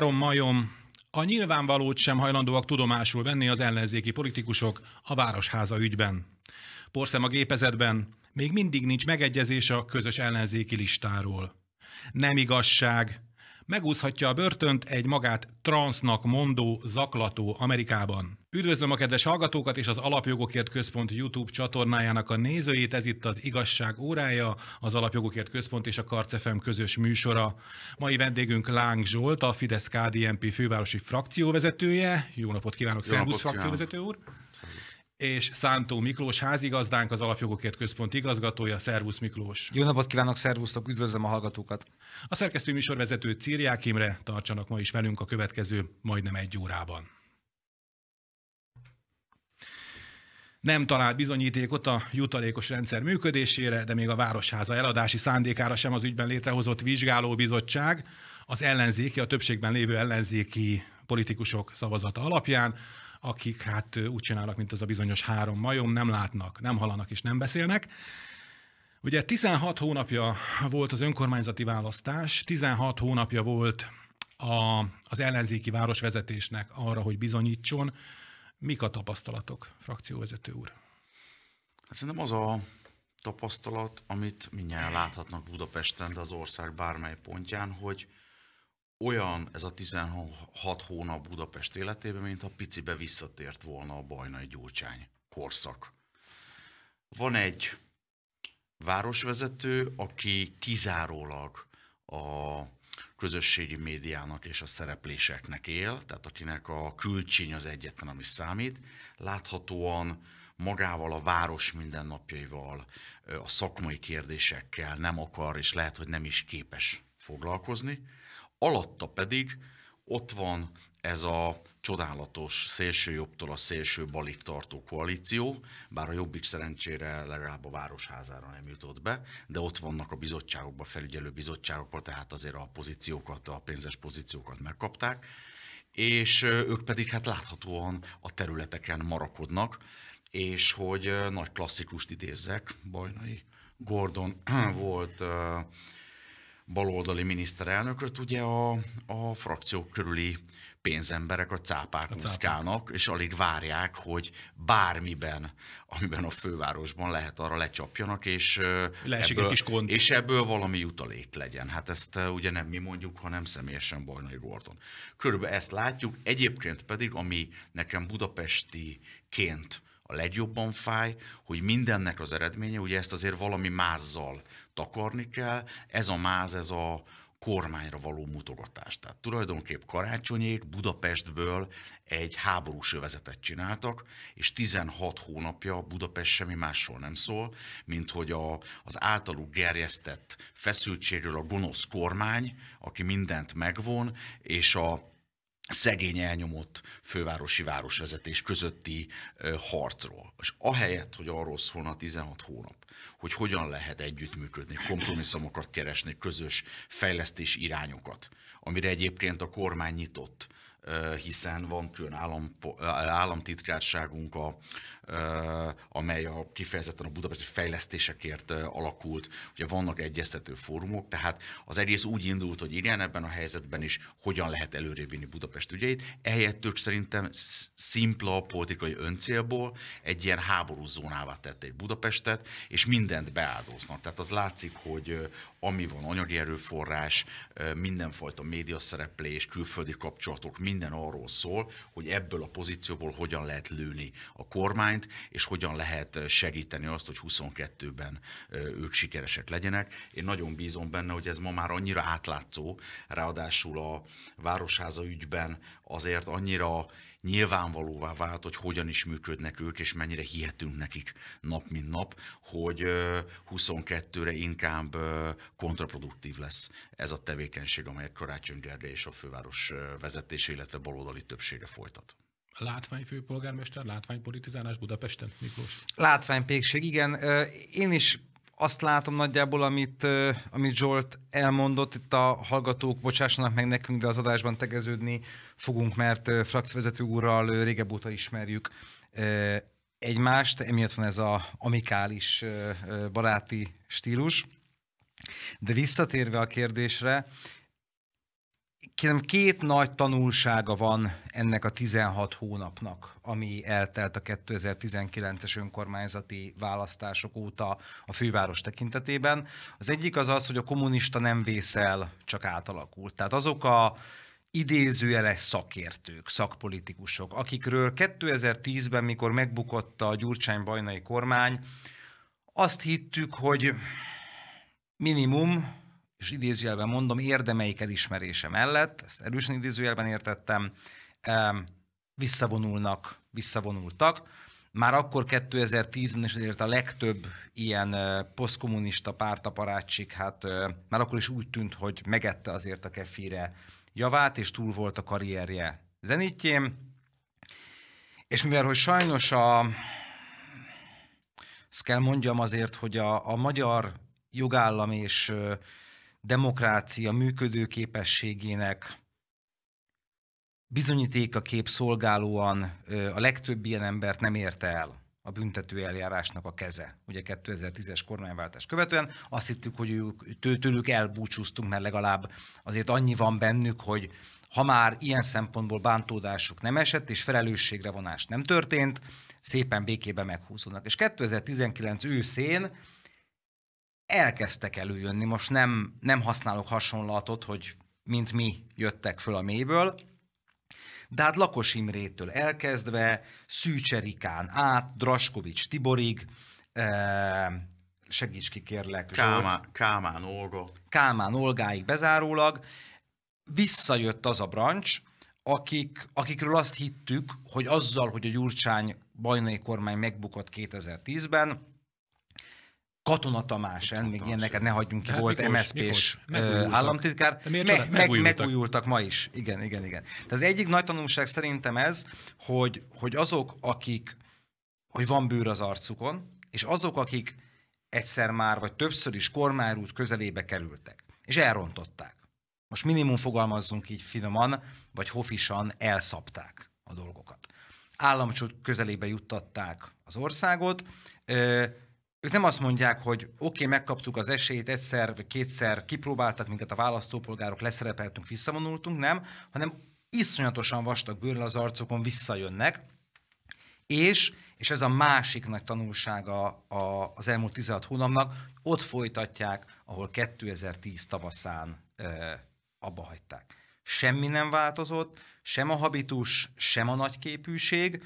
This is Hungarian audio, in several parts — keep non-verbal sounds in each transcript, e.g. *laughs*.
három majom a nyilvánvalót sem hajlandóak tudomásul venni az ellenzéki politikusok a Városháza ügyben. Porszem a gépezetben, még mindig nincs megegyezés a közös ellenzéki listáról. Nem igazság, megúszhatja a börtönt egy magát transznak mondó zaklató Amerikában. Üdvözlöm a kedves hallgatókat és az Alapjogokért Központ YouTube csatornájának a nézőjét Ez itt az Igazság órája, az Alapjogokért Központ és a Karcefem közös műsora. Mai vendégünk Láng Zsolt, a fidesz KDMP fővárosi frakcióvezetője. Jó napot kívánok, szervusz frakcióvezető úr! Szerint és Szántó Miklós házigazdánk, az Alapjogokért Központ igazgatója. Szervusz Miklós! Jó napot kívánok, szervusztok, üdvözlöm a hallgatókat! A szerkesztő műsorvezető Círják Imre tartsanak ma is velünk a következő majdnem egy órában. nem talált bizonyítékot a jutalékos rendszer működésére, de még a Városháza eladási szándékára sem az ügyben létrehozott vizsgálóbizottság az ellenzéki, a többségben lévő ellenzéki politikusok szavazata alapján, akik hát úgy csinálnak, mint az a bizonyos három majom, nem látnak, nem hallanak és nem beszélnek. Ugye 16 hónapja volt az önkormányzati választás, 16 hónapja volt a, az ellenzéki városvezetésnek arra, hogy bizonyítson, Mik a tapasztalatok, frakcióvezető úr? Hát szerintem az a tapasztalat, amit mindjárt láthatnak Budapesten, de az ország bármely pontján, hogy olyan ez a 16 hónap Budapest életében, mint ha picibe visszatért volna a bajnai gyurcsány korszak. Van egy városvezető, aki kizárólag a közösségi médiának és a szerepléseknek él, tehát akinek a külcsény az egyetlen, ami számít. Láthatóan magával a város mindennapjaival, a szakmai kérdésekkel nem akar, és lehet, hogy nem is képes foglalkozni. Alatta pedig ott van ez a csodálatos szélső jobbtól a szélső balig tartó koalíció, bár a jobbik szerencsére legalább a városházára nem jutott be, de ott vannak a bizottságokban, felügyelő bizottságokban, tehát azért a pozíciókat, a pénzes pozíciókat megkapták, és ők pedig hát láthatóan a területeken marakodnak, és hogy nagy klasszikust idézzek, Bajnai Gordon *clears throat* volt baloldali miniszterelnököt, ugye a, a frakciók körüli pénzemberek a cápák muszkálnak, és alig várják, hogy bármiben, amiben a fővárosban lehet, arra lecsapjanak, és, Lehesség ebből, kis kont. és ebből valami jutalék legyen. Hát ezt ugye nem mi mondjuk, hanem személyesen Bajnai Gordon. Körülbelül ezt látjuk, egyébként pedig, ami nekem budapestiként a legjobban fáj, hogy mindennek az eredménye, ugye ezt azért valami mázzal takarni kell, ez a máz, ez a kormányra való mutogatás. Tehát tulajdonképp karácsonyék Budapestből egy háborús övezetet csináltak, és 16 hónapja Budapest semmi másról nem szól, mint hogy a, az általuk gerjesztett feszültségről a gonosz kormány, aki mindent megvon, és a szegény elnyomott fővárosi városvezetés közötti harcról. És ahelyett, hogy arról szólna 16 hónap, hogy hogyan lehet együttműködni, kompromisszumokat keresni, közös fejlesztés irányokat, amire egyébként a kormány nyitott, hiszen van külön állam, államtitkárságunk a Eh, amely a kifejezetten a budapesti fejlesztésekért eh, alakult. Ugye vannak egyeztető fórumok, tehát az egész úgy indult, hogy igen, ebben a helyzetben is hogyan lehet előrévinni Budapest ügyeit. Ehelyett ők szerintem szimpla politikai öncélból egy ilyen háborús zónává tették Budapestet, és mindent beáldoznak. Tehát az látszik, hogy eh, ami van, anyagi erőforrás, mindenfajta médiaszereplés, külföldi kapcsolatok, minden arról szól, hogy ebből a pozícióból hogyan lehet lőni a kormány, kormányt, és hogyan lehet segíteni azt, hogy 22-ben ők sikeresek legyenek. Én nagyon bízom benne, hogy ez ma már annyira átlátszó, ráadásul a Városháza ügyben azért annyira nyilvánvalóvá vált, hogy hogyan is működnek ők, és mennyire hihetünk nekik nap mint nap, hogy 22-re inkább kontraproduktív lesz ez a tevékenység, amelyet Karácsony Gergely és a főváros vezetése, illetve baloldali többsége folytat. Látványfőpolgármester, látványpolitizálás Budapesten, Miklós? Látványpékség, igen. Én is azt látom nagyjából, amit, amit Zsolt elmondott, itt a hallgatók bocsássanak meg nekünk, de az adásban tegeződni fogunk, mert frakcióvezető úrral régebb óta ismerjük egymást, emiatt van ez a amikális baráti stílus. De visszatérve a kérdésre, kérem, két nagy tanulsága van ennek a 16 hónapnak, ami eltelt a 2019-es önkormányzati választások óta a főváros tekintetében. Az egyik az az, hogy a kommunista nem vészel, csak átalakult. Tehát azok a idézőjeles szakértők, szakpolitikusok, akikről 2010-ben, mikor megbukott a Gyurcsány-Bajnai kormány, azt hittük, hogy minimum és idézőjelben mondom, érdemeik elismerése mellett, ezt erősen idézőjelben értettem, visszavonulnak, visszavonultak. Már akkor 2010-ben is azért a legtöbb ilyen posztkommunista pártaparátsik, hát már akkor is úgy tűnt, hogy megette azért a kefire javát, és túl volt a karrierje zenítjén. És mivel, hogy sajnos a, ezt kell mondjam azért, hogy a, a magyar jogállam és demokrácia működőképességének kép szolgálóan a legtöbb ilyen embert nem érte el a büntető eljárásnak a keze. Ugye 2010-es kormányváltás követően azt hittük, hogy ők, tőlük elbúcsúztunk, mert legalább azért annyi van bennük, hogy ha már ilyen szempontból bántódásuk nem esett, és felelősségre vonás nem történt, szépen békében meghúzódnak. És 2019 őszén elkezdtek előjönni. Most nem, nem használok hasonlatot, hogy mint mi jöttek föl a mélyből, de hát Lakos Imrétől elkezdve, Szűcserikán át, Draskovics Tiborig, eh, segíts ki kérlek. Kámán, Kámán Olga. Kálmán Olgáig bezárólag visszajött az a brancs, akik, akikről azt hittük, hogy azzal, hogy a Gyurcsány bajnai kormány megbukott 2010-ben, Katona Tamásen, eh, még ilyeneket ne hagyjunk ki, hát volt MSZP-s eh, államtitkár. Meg, meg, megújultak. ma is. Igen, igen, igen. Tehát az egyik nagy tanulság szerintem ez, hogy, hogy azok, akik, hogy van bőr az arcukon, és azok, akik egyszer már, vagy többször is kormárút közelébe kerültek, és elrontották. Most minimum fogalmazzunk így finoman, vagy hofisan elszapták a dolgokat. Államcsod közelébe juttatták az országot, ők nem azt mondják, hogy oké, okay, megkaptuk az esélyt, egyszer vagy kétszer kipróbáltak minket a választópolgárok, leszerepeltünk, visszavonultunk, nem, hanem iszonyatosan vastag bőrrel az arcokon visszajönnek, és, és ez a másik nagy tanulsága a, az elmúlt 16 hónapnak, ott folytatják, ahol 2010 tavaszán e, abba hagyták. Semmi nem változott, sem a habitus, sem a nagyképűség,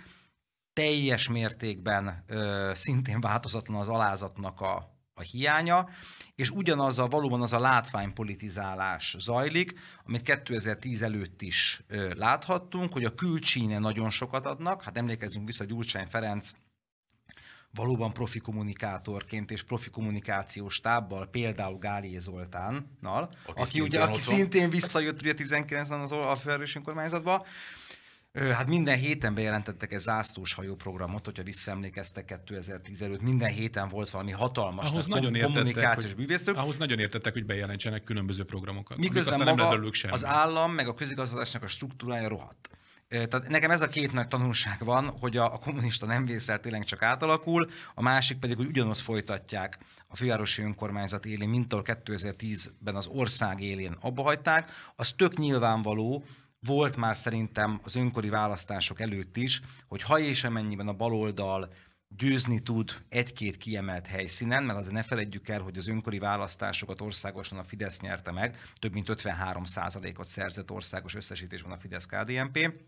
teljes mértékben ö, szintén változatlan az alázatnak a, a hiánya, és ugyanaz a valóban az a látványpolitizálás zajlik, amit 2010 előtt is ö, láthattunk, hogy a külcsíne nagyon sokat adnak, hát emlékezzünk vissza Gyurcsány Ferenc valóban profi kommunikátorként és profi kommunikációs tábbal, például Gálié Zoltánnal, aki, aki, szintén ugye, aki szintén visszajött ugye 19-ben az a felelős önkormányzatba, Hát minden héten bejelentettek egy zászlós hajóprogramot, hogyha visszaemlékeztek 2015, minden héten volt valami hatalmas ahhoz nagyon értettek, kommunikációs hogy, bűvésztők. Ahhoz nagyon értettek, hogy bejelentsenek különböző programokat. Miközben aztán maga nem az állam meg a közigazgatásnak a struktúrája rohadt. Tehát nekem ez a két nagy tanulság van, hogy a, a kommunista nem vészel tényleg csak átalakul, a másik pedig, hogy ugyanott folytatják a fővárosi önkormányzat élén, mint ahol 2010-ben az ország élén abbahagyták. Az tök nyilvánvaló, volt már szerintem az önkori választások előtt is, hogy ha és amennyiben a baloldal győzni tud egy-két kiemelt helyszínen, mert azért ne felejtjük el, hogy az önkori választásokat országosan a Fidesz nyerte meg, több mint 53 ot szerzett országos összesítésben a Fidesz-KDNP,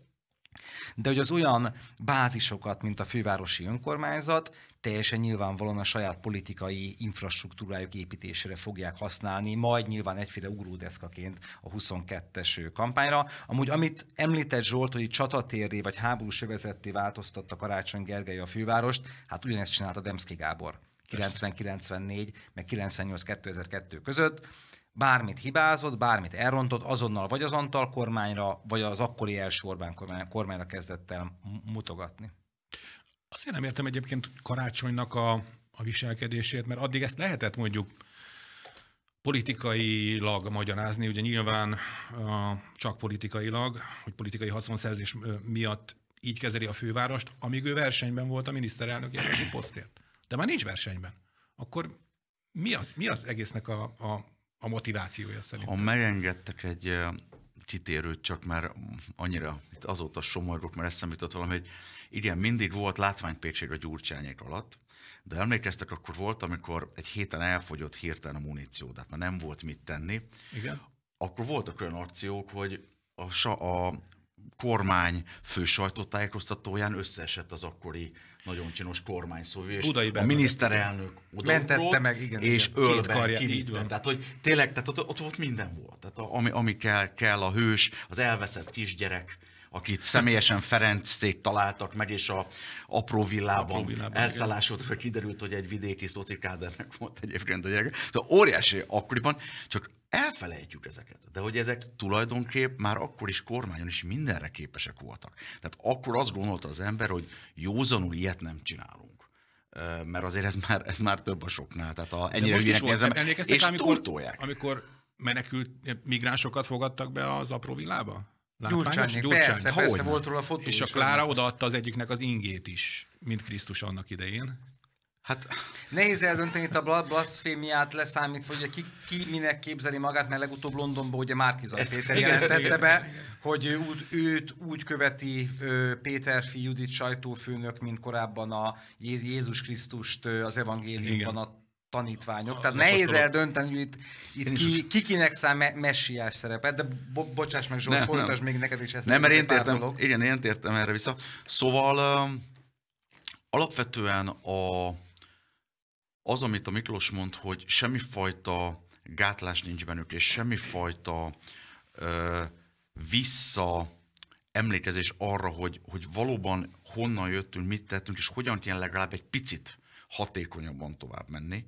de hogy az olyan bázisokat, mint a fővárosi önkormányzat, teljesen nyilvánvalóan a saját politikai infrastruktúrájuk építésére fogják használni, majd nyilván egyféle ugródeszkaként a 22-es kampányra. Amúgy amit említett Zsolt, hogy csatatérré vagy háborús övezetté változtatta Karácsony Gergely a fővárost, hát ugyanezt csinálta Demszki Gábor. 90-94, meg 98-2002 között bármit hibázott, bármit elrontott, azonnal vagy az Antal kormányra, vagy az akkori első Orbán kormányra kezdett el mutogatni. Azért nem értem egyébként karácsonynak a, a viselkedését, mert addig ezt lehetett mondjuk politikailag magyarázni, ugye nyilván csak politikailag, hogy politikai haszonszerzés miatt így kezeli a fővárost, amíg ő versenyben volt a miniszterelnök jelenlegi posztért. De már nincs versenyben. Akkor mi az, mi az egésznek a, a a motivációja szerintem. Ha megengedtek egy kitérőt, csak már annyira itt azóta somorgok, mert eszem jutott valami, hogy igen, mindig volt látványpétség a gyurcsányék alatt, de emlékeztek, akkor volt, amikor egy héten elfogyott hirtelen a muníció, tehát már nem volt mit tenni. Igen. Akkor voltak olyan akciók, hogy a, a, kormány fő sajtótájékoztatóján összeesett az akkori nagyon csinos kormány szóvű, és a miniszterelnök mentette meg, igen, és igen. ölben kivitte. Tehát, hogy tényleg, tehát ott, ott, ott minden volt. Tehát ami, ami kell, kell a hős, az elveszett kisgyerek, akit személyesen Ferencék találtak meg, és a apró villában, apró villában hogy kiderült, hogy egy vidéki szocikádernek volt egyébként a gyerek. Szóval óriási akkoriban, csak elfelejtjük ezeket. De hogy ezek tulajdonképp már akkor is kormányon is mindenre képesek voltak. Tehát akkor azt gondolta az ember, hogy józanul ilyet nem csinálunk mert azért ez már, ez már több a soknál. Tehát a, ennyire most is nézem, és amikor, tortolják. amikor menekült migránsokat fogadtak be az apró villába? Gyurcsányi, persze, persze, persze, volt róla fotó És a Klára odaadta az egyiknek az ingét is, mint Krisztus annak idején. Hát... Nehéz eldönteni itt a blasfémiát leszámítva, hogy ki, ki minek képzeli magát, mert legutóbb Londonban ugye Márkizaj Péter jelentette be, igen. hogy ő, őt úgy követi Péterfi Judit sajtófőnök, mint korábban a Jézus Krisztust az evangéliumban igen. a tanítványok. A, Tehát nehéz eldönteni, hogy itt, itt ki, ki kinek szám messiás szerepet, de bo- bocsáss meg Zsolt, folytasd még neked is ezt. Nem, mert én értem, igen, én értem, erre vissza. Szóval um, alapvetően a az, amit a Miklós mond, hogy semmifajta gátlás nincs bennük, és semmifajta ö, vissza emlékezés arra, hogy, hogy valóban honnan jöttünk, mit tettünk, és hogyan kell legalább egy picit hatékonyabban tovább menni.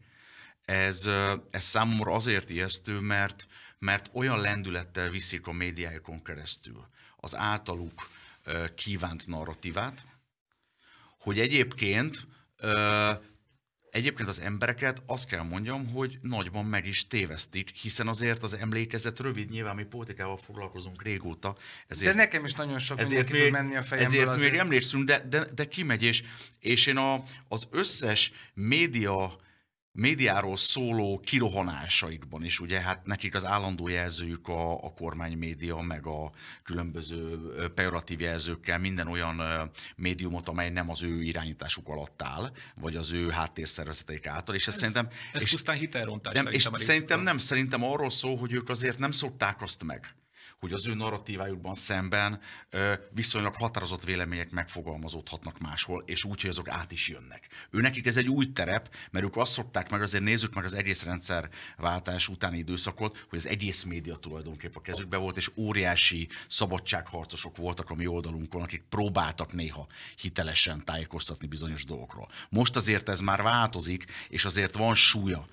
Ez, ez számomra azért ijesztő, mert, mert olyan lendülettel viszik a médiájukon keresztül az általuk kívánt narratívát, hogy egyébként Egyébként az embereket azt kell mondjam, hogy nagyban meg is tévesztik, hiszen azért az emlékezet rövid, nyilván mi politikával foglalkozunk régóta. Ezért, de nekem is nagyon sok ezért még, menni a fejemből. Ezért azért. még emlékszünk, de, de, de kimegy, és, és én a, az összes média médiáról szóló kirohanásaikban is, ugye hát nekik az állandó jelzőjük a, a kormánymédia, meg a különböző pejoratív jelzőkkel minden olyan médiumot, amely nem az ő irányításuk alatt áll, vagy az ő háttérszervezeteik által, és ez, ez szerintem... Ez és, pusztán hitelrontás nem, szerintem. És szerintem nem, szerintem arról szól, hogy ők azért nem szokták azt meg, hogy az ő narratívájukban szemben viszonylag határozott vélemények megfogalmazódhatnak máshol, és úgy, hogy azok át is jönnek. Ő nekik ez egy új terep, mert ők azt szokták meg, azért nézzük meg az egész rendszerváltás utáni időszakot, hogy az egész média tulajdonképp a kezükbe volt, és óriási szabadságharcosok voltak a mi oldalunkon, akik próbáltak néha hitelesen tájékoztatni bizonyos dolgokról. Most azért ez már változik, és azért van súlya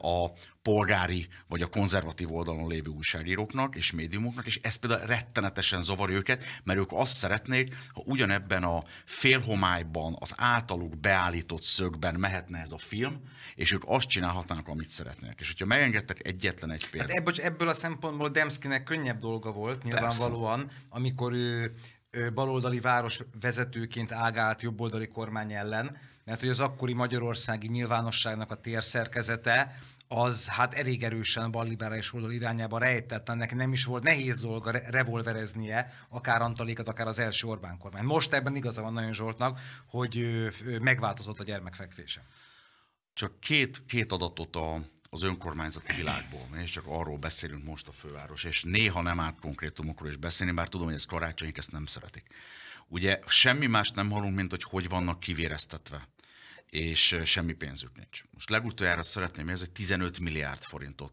a, polgári vagy a konzervatív oldalon lévő újságíróknak és médiumoknak, és ez például rettenetesen zavar őket, mert ők azt szeretnék, ha ugyanebben a félhomályban, az általuk beállított szögben mehetne ez a film, és ők azt csinálhatnának, amit szeretnék. És hogyha megengedtek egyetlen egy példát. Hát ebből, ebből a szempontból Demszkinek könnyebb dolga volt, nyilvánvalóan, Persze. amikor ő, ő baloldali város vezetőként ágált jobboldali kormány ellen, mert hogy az akkori magyarországi nyilvánosságnak a térszerkezete az hát elég erősen balliberális oldal irányába rejtett, ennek nem is volt nehéz dolga revolvereznie, akár Antalékat, akár az első Orbán kormány. Most ebben igaza van nagyon Zsoltnak, hogy megváltozott a gyermekfekvése. Csak két, két adatot a, az önkormányzati világból, és csak arról beszélünk most a főváros, és néha nem árt konkrétumokról is beszélni, bár tudom, hogy ez karácsonyik ezt nem szeretik. Ugye semmi más nem hallunk, mint hogy hogy vannak kivéreztetve és semmi pénzük nincs. Most legutoljára szeretném érzek, 15 milliárd forintot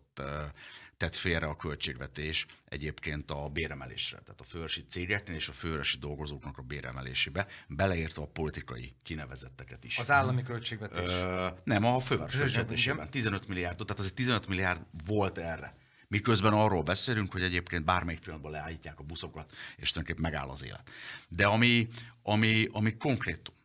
tett félre a költségvetés egyébként a béremelésre, tehát a főrösi cégeknél és a főrösi dolgozóknak a béremelésébe, beleértve a politikai kinevezetteket is. Az állami költségvetés? Ö, nem, a főváros költségvetésében 15 milliárd. tehát az 15 milliárd volt erre. Miközben arról beszélünk, hogy egyébként bármelyik pillanatban leállítják a buszokat, és tulajdonképpen megáll az élet. De ami, ami, ami konkrétum,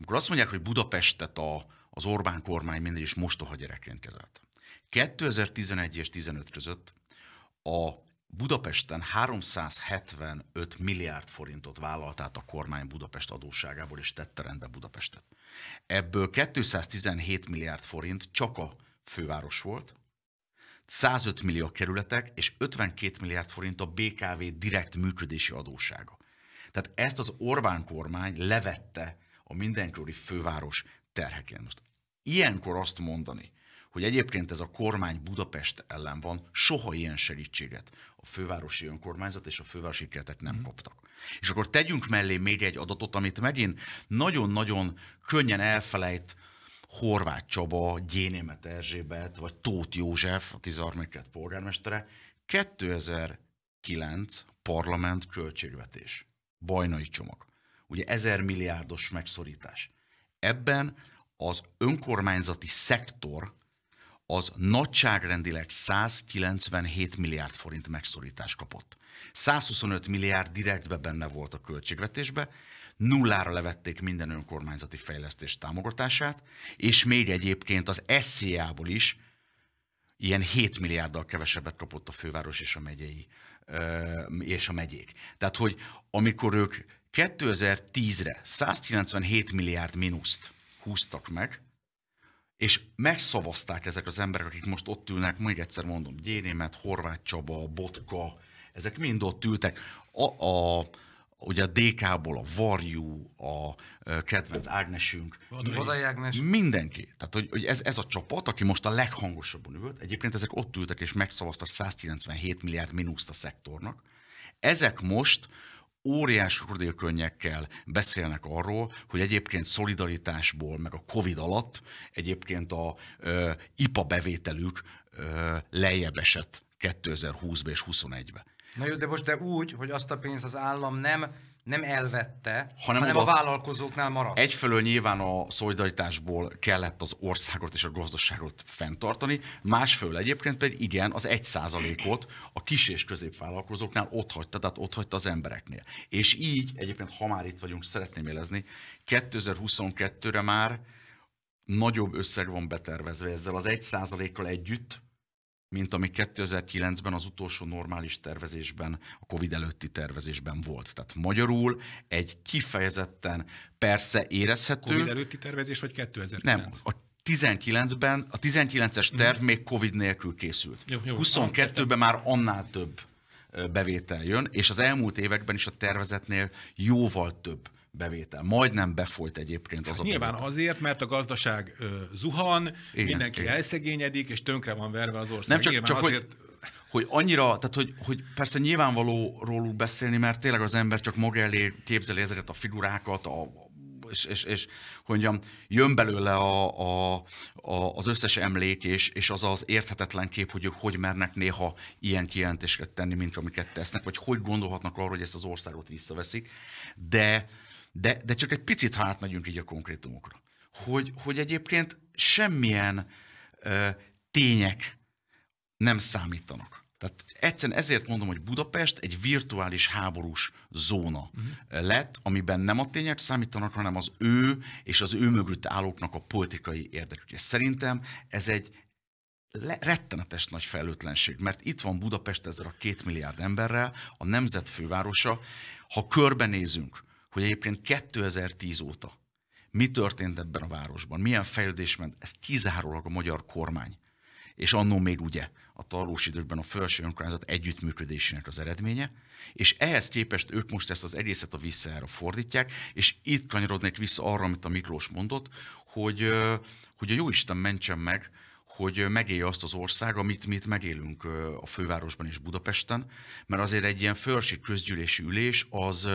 amikor azt mondják, hogy Budapestet a, az Orbán kormány mindig is mostoha gyerekként kezelt. 2011 és 15 között a Budapesten 375 milliárd forintot vállalt át a kormány Budapest adósságából, és tette rendbe Budapestet. Ebből 217 milliárd forint csak a főváros volt, 105 millió kerületek, és 52 milliárd forint a BKV direkt működési adóssága. Tehát ezt az Orbán kormány levette a mindenkori főváros terheként. Most ilyenkor azt mondani, hogy egyébként ez a kormány Budapest ellen van, soha ilyen segítséget a fővárosi önkormányzat és a fővárosi keretek nem mm. kaptak. És akkor tegyünk mellé még egy adatot, amit megint nagyon-nagyon könnyen elfelejt Horváth Csaba, Gyénémet Erzsébet, vagy Tóth József, a 13. polgármestere, 2009 parlament költségvetés, bajnai csomag ugye ezer milliárdos megszorítás. Ebben az önkormányzati szektor az nagyságrendileg 197 milliárd forint megszorítást kapott. 125 milliárd direktbe benne volt a költségvetésbe, nullára levették minden önkormányzati fejlesztés támogatását, és még egyébként az SZIA-ból is ilyen 7 milliárddal kevesebbet kapott a főváros és a megyei és a megyék. Tehát, hogy amikor ők 2010-re 197 milliárd mínuszt húztak meg, és megszavazták ezek az emberek, akik most ott ülnek, még egyszer mondom, Gyénémet, Horváth Csaba, Botka, ezek mind ott ültek. A, a, ugye a DK-ból a Varjú, a kedvenc Ágnesünk, Vadai Ágnes. mindenki. Tehát, hogy, hogy ez, ez a csapat, aki most a leghangosabban ült, egyébként ezek ott ültek és megszavaztak 197 milliárd mínuszt a szektornak. Ezek most óriás hurdélkönnyekkel beszélnek arról, hogy egyébként szolidaritásból, meg a Covid alatt egyébként a ö, IPA bevételük ö, lejjebb esett 2020-ba és 2021-be. Na jó, de most de úgy, hogy azt a pénzt az állam nem nem elvette, hanem, hanem a vállalkozóknál maradt. Egyfelől nyilván a szolidaritásból kellett az országot és a gazdaságot fenntartani, másfelől egyébként pedig igen, az egy százalékot a kis és középvállalkozóknál ott hagyta, tehát ott hagyta az embereknél. És így egyébként, ha már itt vagyunk, szeretném élezni, 2022-re már nagyobb összeg van betervezve ezzel az egy százalékkal együtt, mint ami 2009-ben az utolsó normális tervezésben, a COVID előtti tervezésben volt. Tehát magyarul egy kifejezetten persze érezhető... COVID előtti tervezés, vagy 2009? Nem, a 19-ben, a 19-es mhm. terv még COVID nélkül készült. Jó, jó, 22-ben már annál több bevétel jön, és az elmúlt években is a tervezetnél jóval több bevétel. Majdnem befolyt egyébként az hát a Nyilván bevétel. azért, mert a gazdaság ö, zuhan, igen, mindenki igen. elszegényedik, és tönkre van verve az ország. Nem csak, csak azért... hogy hogy annyira, tehát hogy, hogy persze nyilvánvaló róluk beszélni, mert tényleg az ember csak maga elé képzeli ezeket a figurákat, a, és, és, és hogy mondjam, jön belőle a, a, a, az összes emlék, és, és az az érthetetlen kép, hogy ők hogy mernek néha ilyen kijelentéseket tenni, mint amiket tesznek, vagy hogy gondolhatnak arra, hogy ezt az országot visszaveszik. De de, de csak egy picit, ha átmegyünk így a konkrétumokra, hogy, hogy egyébként semmilyen ö, tények nem számítanak. Tehát egyszerűen ezért mondom, hogy Budapest egy virtuális háborús zóna uh-huh. lett, amiben nem a tények számítanak, hanem az ő és az ő mögött állóknak a politikai érdekük. És szerintem ez egy le- rettenetes nagy felelőtlenség, mert itt van Budapest ezzel a két milliárd emberrel, a nemzet fővárosa. Ha körbenézünk, hogy egyébként 2010 óta mi történt ebben a városban, milyen fejlődés ment, ez kizárólag a magyar kormány. És annó még ugye a talós időkben a felső önkormányzat együttműködésének az eredménye, és ehhez képest ők most ezt az egészet a visszaára fordítják, és itt kanyarodnék vissza arra, amit a Miklós mondott, hogy, hogy a jó Isten mentsen meg, hogy megélje azt az ország, amit mi megélünk a fővárosban és Budapesten, mert azért egy ilyen fölsi közgyűlési ülés az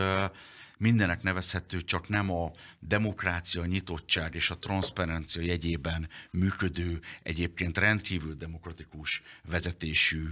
mindenek nevezhető, csak nem a demokrácia, a nyitottság és a transzparencia jegyében működő, egyébként rendkívül demokratikus vezetésű,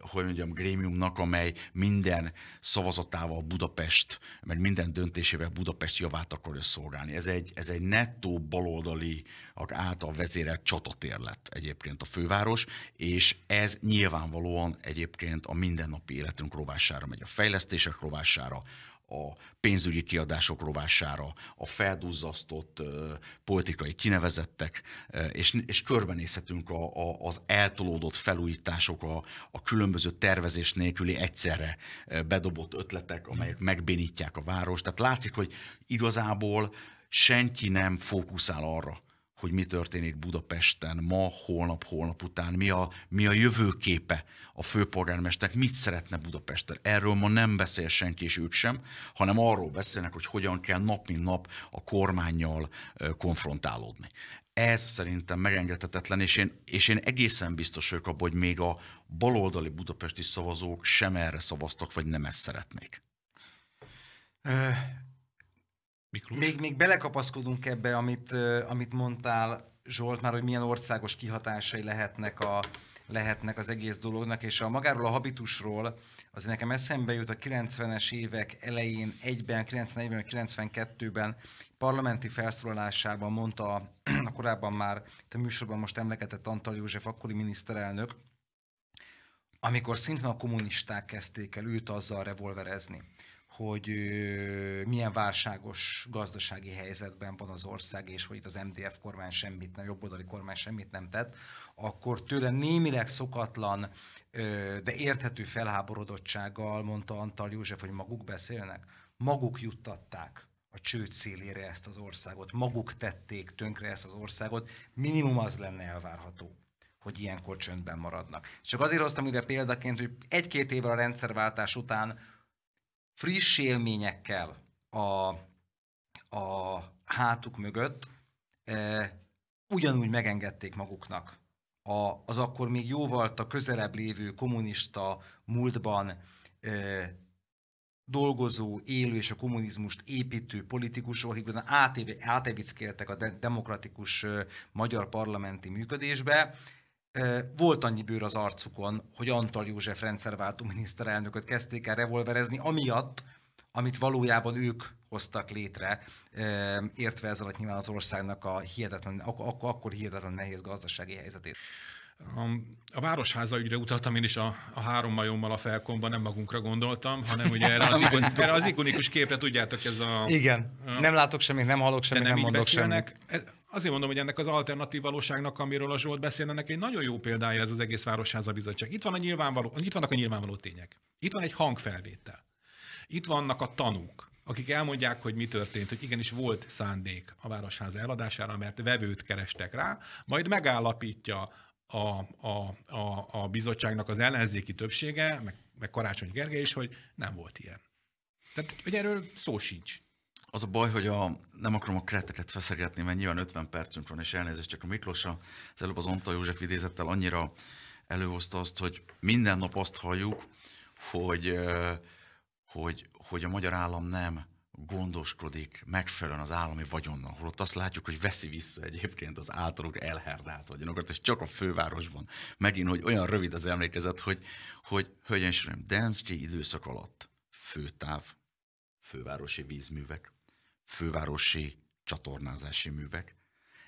hogy mondjam, grémiumnak, amely minden szavazatával Budapest, meg minden döntésével Budapest javát akarja szolgálni. Ez egy, ez egy nettó baloldali által vezérelt csatatér lett egyébként a főváros, és ez nyilvánvalóan egyébként a mindennapi életünk rovására megy, a fejlesztések rovására, a pénzügyi kiadások rovására, a felduzzasztott politikai kinevezettek, és, és körbenézhetünk a, a, az eltolódott felújítások, a, a különböző tervezés nélküli egyszerre bedobott ötletek, amelyek megbénítják a várost. Tehát látszik, hogy igazából senki nem fókuszál arra, hogy mi történik Budapesten ma, holnap, holnap után, mi a, mi a jövőképe a főpolgármester, mit szeretne Budapesten. Erről ma nem beszél senki, és ők sem, hanem arról beszélnek, hogy hogyan kell nap mint nap a kormányjal konfrontálódni. Ez szerintem megengedhetetlen, és én, és én egészen biztos vagyok abban, hogy még a baloldali budapesti szavazók sem erre szavaztak, vagy nem ezt szeretnék. Uh... Miklós? Még, még belekapaszkodunk ebbe, amit, amit mondtál, Zsolt, már hogy milyen országos kihatásai lehetnek, a, lehetnek az egész dolognak, és a magáról a habitusról az nekem eszembe jut a 90-es évek elején, egyben, 91-ben, 92-ben parlamenti felszólalásában mondta a, a korábban már, te műsorban most emlegetett Antal József, akkori miniszterelnök, amikor szintén a kommunisták kezdték el őt azzal revolverezni hogy milyen válságos gazdasági helyzetben van az ország, és hogy itt az MDF kormány semmit nem, jobboldali kormány semmit nem tett, akkor tőle némileg szokatlan, de érthető felháborodottsággal mondta Antal József, hogy maguk beszélnek, maguk juttatták a csőd szélére ezt az országot, maguk tették tönkre ezt az országot, minimum az lenne elvárható hogy ilyenkor csöndben maradnak. Csak azért hoztam ide példaként, hogy egy-két évvel a rendszerváltás után friss élményekkel a, a hátuk mögött e, ugyanúgy megengedték maguknak a, az akkor még jóval a közelebb lévő kommunista múltban e, dolgozó, élő és a kommunizmust építő politikusok, akik átevickéltek a demokratikus ö, magyar parlamenti működésbe, volt annyi bőr az arcukon, hogy Antal József rendszerváltó miniszterelnököt kezdték el revolverezni, amiatt, amit valójában ők hoztak létre, értve ezzel nyilván az országnak a hihetetlen, akkor, akkor hihetetlen nehéz gazdasági helyzetét. A Városháza ügyre utaltam én is a, a három majommal a felkomban, nem magunkra gondoltam, hanem ugye erre az, *laughs* ikon, erre az ikonikus képre, tudjátok, ez a... Igen, a, nem látok semmit, nem hallok semmit, nem, nem mondok semmit azért mondom, hogy ennek az alternatív valóságnak, amiről a Zsolt beszél, ennek egy nagyon jó példája ez az egész Városháza Bizottság. Itt, van a nyilvánvaló, itt vannak a nyilvánvaló tények. Itt van egy hangfelvétel. Itt vannak a tanúk, akik elmondják, hogy mi történt, hogy igenis volt szándék a Városháza eladására, mert vevőt kerestek rá, majd megállapítja a, a, a, a bizottságnak az ellenzéki többsége, meg, meg Karácsony Gergely is, hogy nem volt ilyen. Tehát, hogy erről szó sincs. Az a baj, hogy a, nem akarom a kreteket feszegetni, mert nyilván 50 percünk van, és elnézést csak a Miklós, az előbb az Antal József idézettel annyira előhozta azt, hogy minden nap azt halljuk, hogy, hogy, hogy a magyar állam nem gondoskodik megfelelően az állami vagyonnal, holott azt látjuk, hogy veszi vissza egyébként az általuk elherdált vagyonokat, és csak a fővárosban. Megint, hogy olyan rövid az emlékezet, hogy, hogy hölgyen és Demszki időszak alatt főtáv, fővárosi vízművek, fővárosi csatornázási művek,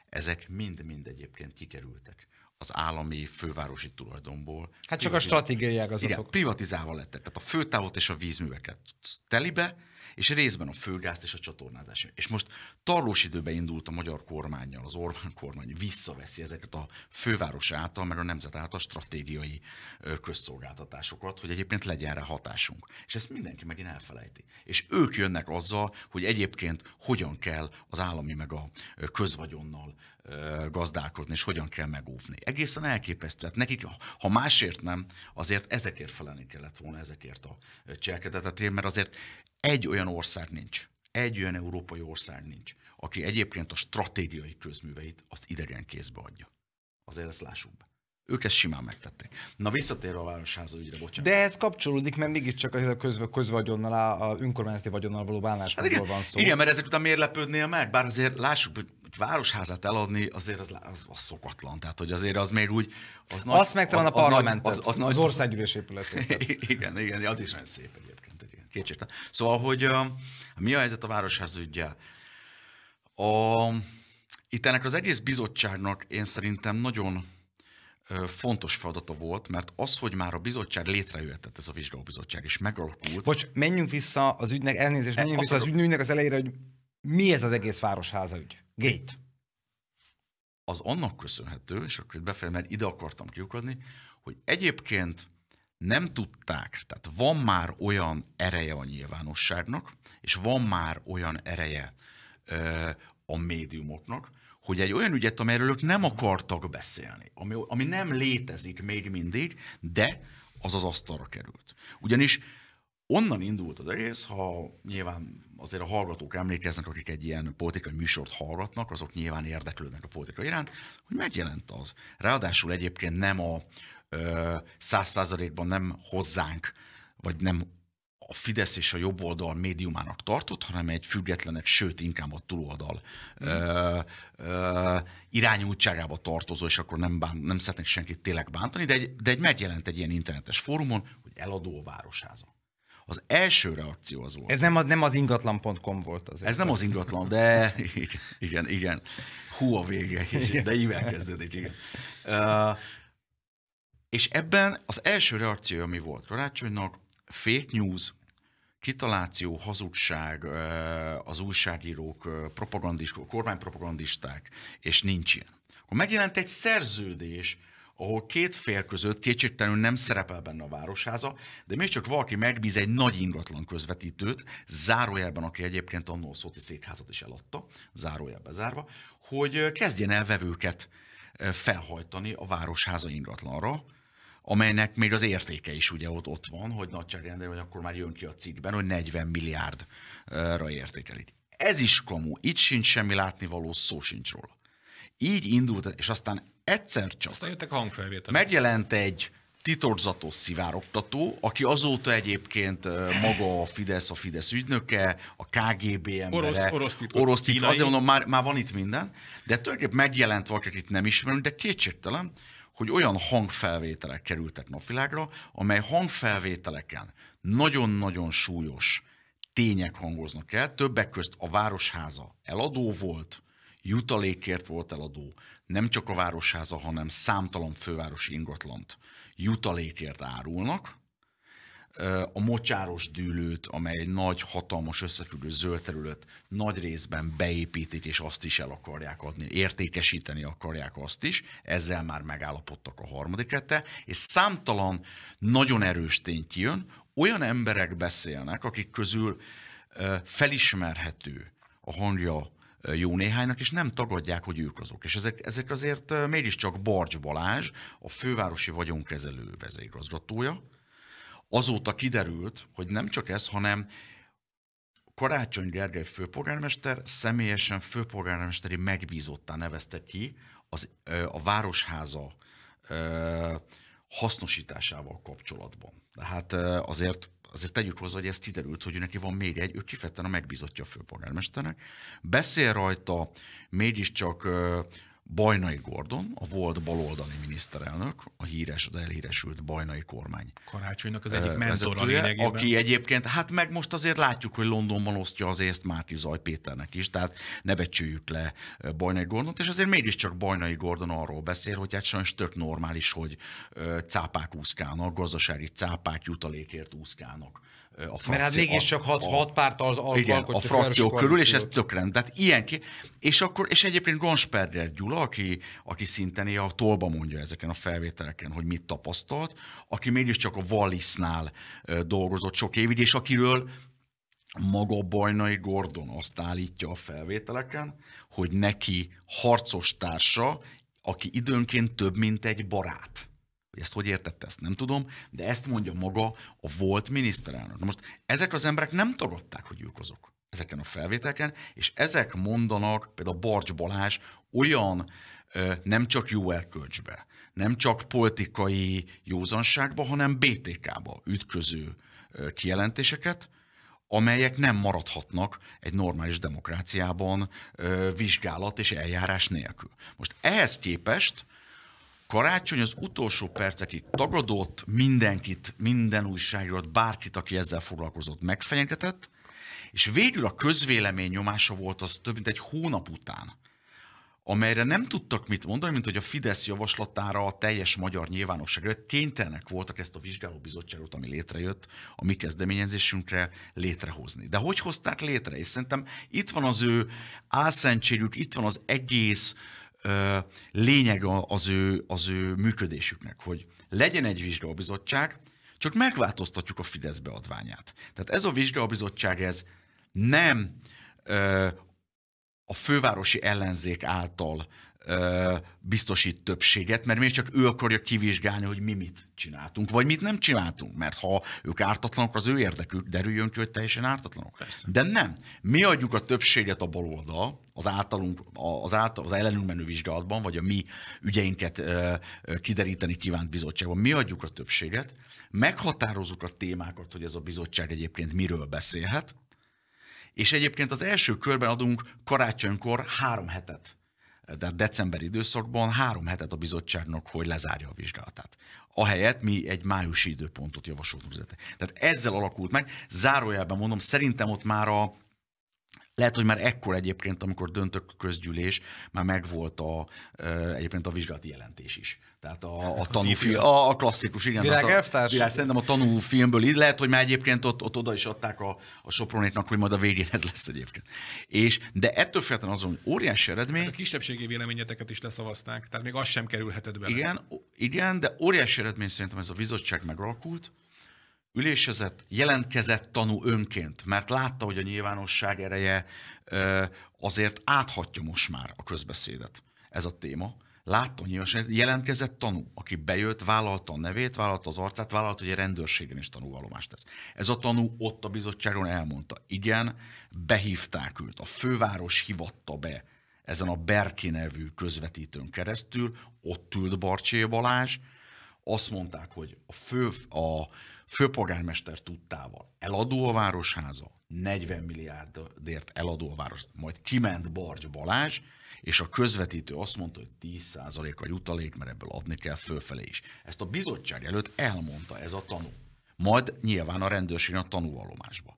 ezek mind-mind egyébként kikerültek az állami fővárosi tulajdonból. Hát csak a stratégiai ágazatok. Igen, privatizálva lettek. Tehát a főtávot és a vízműveket telibe, és részben a földgázt és a csatornázás. És most tarlós időben indult a magyar kormányjal, az Orbán kormány visszaveszi ezeket a főváros által, mert a nemzet által stratégiai közszolgáltatásokat, hogy egyébként legyen rá hatásunk. És ezt mindenki megint elfelejti. És ők jönnek azzal, hogy egyébként hogyan kell az állami meg a közvagyonnal gazdálkodni, és hogyan kell megúvni. Egészen elképesztő. Hát nekik, ha másért nem, azért ezekért felelni kellett volna, ezekért a cselekedetetért, mert azért egy olyan ország nincs, egy olyan európai ország nincs, aki egyébként a stratégiai közműveit azt idegen kézbe adja. Azért ezt lássuk be. Ők ezt simán megtették. Na visszatérve a városháza ügyre, bocsánat. De ez kapcsolódik, mert mégiscsak a közv közvagyonnal, a, a önkormányzati vagyonnal való bánásmódról hát van szó. Igen, mert ezek után miért lepődnél meg? Bár azért lássuk, hogy városházát eladni azért az, az, az szokatlan. Tehát, hogy azért az még úgy... Az nagy, Azt meg az, a parlamentet, az, az, az, az, az országgyűlés épületét. *laughs* igen, igen, az is nagyon szép egyébként kétségtelen. Szóval, hogy mi a helyzet a városház ügye? A, itt ennek az egész bizottságnak én szerintem nagyon fontos feladata volt, mert az, hogy már a bizottság létrejöhetett, ez a vizsgálóbizottság, és megalakult. Bocs, menjünk vissza az ügynek, elnézést, e, menjünk e, vissza az ügynek az elejére, hogy mi ez az egész városháza ügy? Gate. Az annak köszönhető, és akkor itt befejezem, mert ide akartam kiukadni, hogy egyébként nem tudták, tehát van már olyan ereje a nyilvánosságnak, és van már olyan ereje ö, a médiumoknak, hogy egy olyan ügyet, amelyről ők nem akartak beszélni, ami, ami nem létezik még mindig, de az az asztalra került. Ugyanis onnan indult az egész, ha nyilván azért a hallgatók emlékeznek, akik egy ilyen politikai műsort hallgatnak, azok nyilván érdeklődnek a politika iránt, hogy megjelent az. Ráadásul egyébként nem a, száz százalékban nem hozzánk, vagy nem a Fidesz és a jobb oldal médiumának tartott, hanem egy függetlenek, sőt inkább a túloldal mm. ö, tartozó, és akkor nem, bán, nem szeretnék senkit tényleg bántani, de egy, de egy megjelent egy ilyen internetes fórumon, hogy eladó a városháza. Az első reakció az volt. Ez nem, a, nem az ingatlan.com volt az. Ez nem az ingatlan, de igen, *laughs* igen. igen. Hú a vége, de ível kezdődik, igen. Uh, és ebben az első reakció, ami volt Karácsonynak? Fake news, kitaláció, hazugság, az újságírók, propagandisták, kormánypropagandisták, és nincs ilyen. Akkor megjelent egy szerződés, ahol két fél között kétségtelenül nem szerepel benne a városháza, de csak valaki megbíz egy nagy ingatlan közvetítőt, zárójelben, aki egyébként a szoci székházat is eladta, zárójelbe zárva, hogy kezdjen el vevőket felhajtani a városháza ingatlanra, amelynek még az értéke is ugye ott, ott van, hogy nagyságrendben, hogy akkor már jön ki a cikkben, hogy 40 milliárdra értékelik. Ez is kamu, itt sincs semmi látnivaló, szó sincs róla. Így indult, és aztán egyszer csak aztán jöttek a megjelent egy titokzatos szivárogtató, aki azóta egyébként maga a Fidesz, a Fidesz ügynöke, a KGB embere. Orosz, orosz titkot, orosz azért mondom, már, már van itt minden, de tulajdonképpen megjelent valaki, akit nem ismerünk, de kétségtelen, hogy olyan hangfelvételek kerültek napvilágra, amely hangfelvételeken nagyon-nagyon súlyos tények hangoznak el, többek közt a Városháza eladó volt, jutalékért volt eladó, nem csak a Városháza, hanem számtalan fővárosi ingatlant jutalékért árulnak, a mocsáros dűlőt, amely egy nagy, hatalmas, összefüggő zöld terület, nagy részben beépítik, és azt is el akarják adni, értékesíteni akarják azt is, ezzel már megállapodtak a harmadik rete, és számtalan nagyon erős tény jön, olyan emberek beszélnek, akik közül felismerhető a hangja jó néhánynak, és nem tagadják, hogy ők azok. És ezek, ezek azért mégiscsak Barcs Balázs, a fővárosi vagyonkezelő vezérigazgatója, azóta kiderült, hogy nem csak ez, hanem Karácsony Gergely főpolgármester személyesen főpolgármesteri megbízottá nevezte ki az, a Városháza hasznosításával kapcsolatban. Tehát azért, azért tegyük hozzá, hogy ez kiderült, hogy neki van még egy, ő kifejezetten a megbízottja a főpolgármesternek. Beszél rajta, mégiscsak Bajnai Gordon, a volt baloldali miniszterelnök, a híres, az elhíresült bajnai kormány. Karácsonynak az egyik mentora lényegében. Aki egyébként, hát meg most azért látjuk, hogy Londonban osztja az észt Márki Zaj Péternek is, tehát ne becsüljük le Bajnai Gordont, és azért mégiscsak Bajnai Gordon arról beszél, hogy hát sajnos tök normális, hogy cápák úszkálnak, gazdasági cápák jutalékért úszkálnak a frakció, Mert hát mégiscsak hat, a, hat párt az al- igen, a a körül, és ez tök rend. Tehát ilyen ki, és, akkor, és egyébként Ronsperder Gyula, aki, aki szintén a tolba mondja ezeken a felvételeken, hogy mit tapasztalt, aki mégiscsak a Wallisnál dolgozott sok évig, és akiről maga Bajnai Gordon azt állítja a felvételeken, hogy neki harcos társa, aki időnként több, mint egy barát hogy ezt hogy értette, ezt nem tudom, de ezt mondja maga a volt miniszterelnök. Na most ezek az emberek nem tagadták, hogy ők azok ezeken a felvételken, és ezek mondanak, például Barcs Balázs olyan nem csak jó erkölcsbe, nem csak politikai józanságba, hanem BTK-ba ütköző kijelentéseket, amelyek nem maradhatnak egy normális demokráciában vizsgálat és eljárás nélkül. Most ehhez képest karácsony az utolsó percekig tagadott, mindenkit, minden újságírót, bárkit, aki ezzel foglalkozott, megfenyegetett, és végül a közvélemény nyomása volt az több mint egy hónap után, amelyre nem tudtak mit mondani, mint hogy a Fidesz javaslatára a teljes magyar nyilvánosságra kénytelenek voltak ezt a vizsgálóbizottságot, ami létrejött, a mi kezdeményezésünkre létrehozni. De hogy hozták létre? És szerintem itt van az ő álszentségük, itt van az egész lényeg az ő, az ő működésüknek, hogy legyen egy vizsgálóbizottság, csak megváltoztatjuk a Fidesz beadványát. Tehát ez a vizsgálóbizottság, ez nem a fővárosi ellenzék által biztosít többséget, mert még csak ő akarja kivizsgálni, hogy mi mit csináltunk, vagy mit nem csináltunk, mert ha ők ártatlanok, az ő érdekük derüljön ki, hogy teljesen ártatlanok. Persze. De nem. Mi adjuk a többséget a baloldal, az általunk, az, által, az ellenünk menő vizsgálatban, vagy a mi ügyeinket kideríteni kívánt bizottságban. Mi adjuk a többséget, meghatározunk a témákat, hogy ez a bizottság egyébként miről beszélhet, és egyébként az első körben adunk karácsonykor három hetet a decemberi időszakban három hetet a bizottságnak, hogy lezárja a vizsgálatát. Ahelyett mi egy májusi időpontot javasoltunk Tehát ezzel alakult meg. Zárójelben mondom, szerintem ott már a lehet, hogy már ekkor egyébként, amikor döntök a közgyűlés, már megvolt a, egyébként a vizsgálati jelentés is. Tehát a, a tanúfilm, a, a klasszikus, igen. Virág elvtárs? Virág, szerintem a tanúfilmből így lehet, hogy már egyébként ott, ott oda is adták a, a Sopronéknak, hogy majd a végén ez lesz egyébként. És, de ettől függetlenül azon, hogy óriási eredmény. Hát a kisebbségi véleményeteket is leszavazták, tehát még az sem kerülheted bele. Igen, igen, de óriási eredmény szerintem ez a bizottság megalakult ülésezett, jelentkezett tanú önként, mert látta, hogy a nyilvánosság ereje azért áthatja most már a közbeszédet ez a téma látta nyilvánosan, jelentkezett tanú, aki bejött, vállalta a nevét, vállalta az arcát, vállalta, hogy a rendőrségen is tanúvallomást tesz. Ez a tanú ott a bizottságon elmondta. Igen, behívták őt, a főváros hivatta be ezen a Berki nevű közvetítőn keresztül, ott ült Barcsé Balázs, azt mondták, hogy a, fő, a főpolgármester tudtával eladó a városháza, 40 milliárdért eladó a város, majd kiment Barcs Balázs, és a közvetítő azt mondta, hogy 10% a jutalék, mert ebből adni kell fölfelé is. Ezt a bizottság előtt elmondta ez a tanú. Majd nyilván a rendőrség a tanúvallomásba.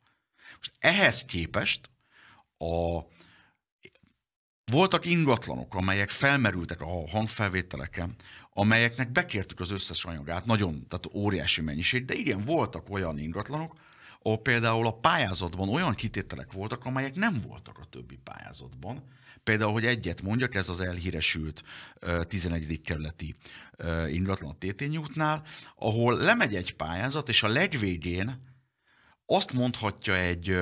Most ehhez képest a, voltak ingatlanok, amelyek felmerültek a hangfelvételeken, amelyeknek bekértük az összes anyagát, nagyon, tehát óriási mennyiség, de igen, voltak olyan ingatlanok, ahol például a pályázatban olyan kitételek voltak, amelyek nem voltak a többi pályázatban, Például, hogy egyet mondjak, ez az elhíresült 11. kerületi ingatlan Tétény útnál, ahol lemegy egy pályázat, és a legvégén azt mondhatja egy,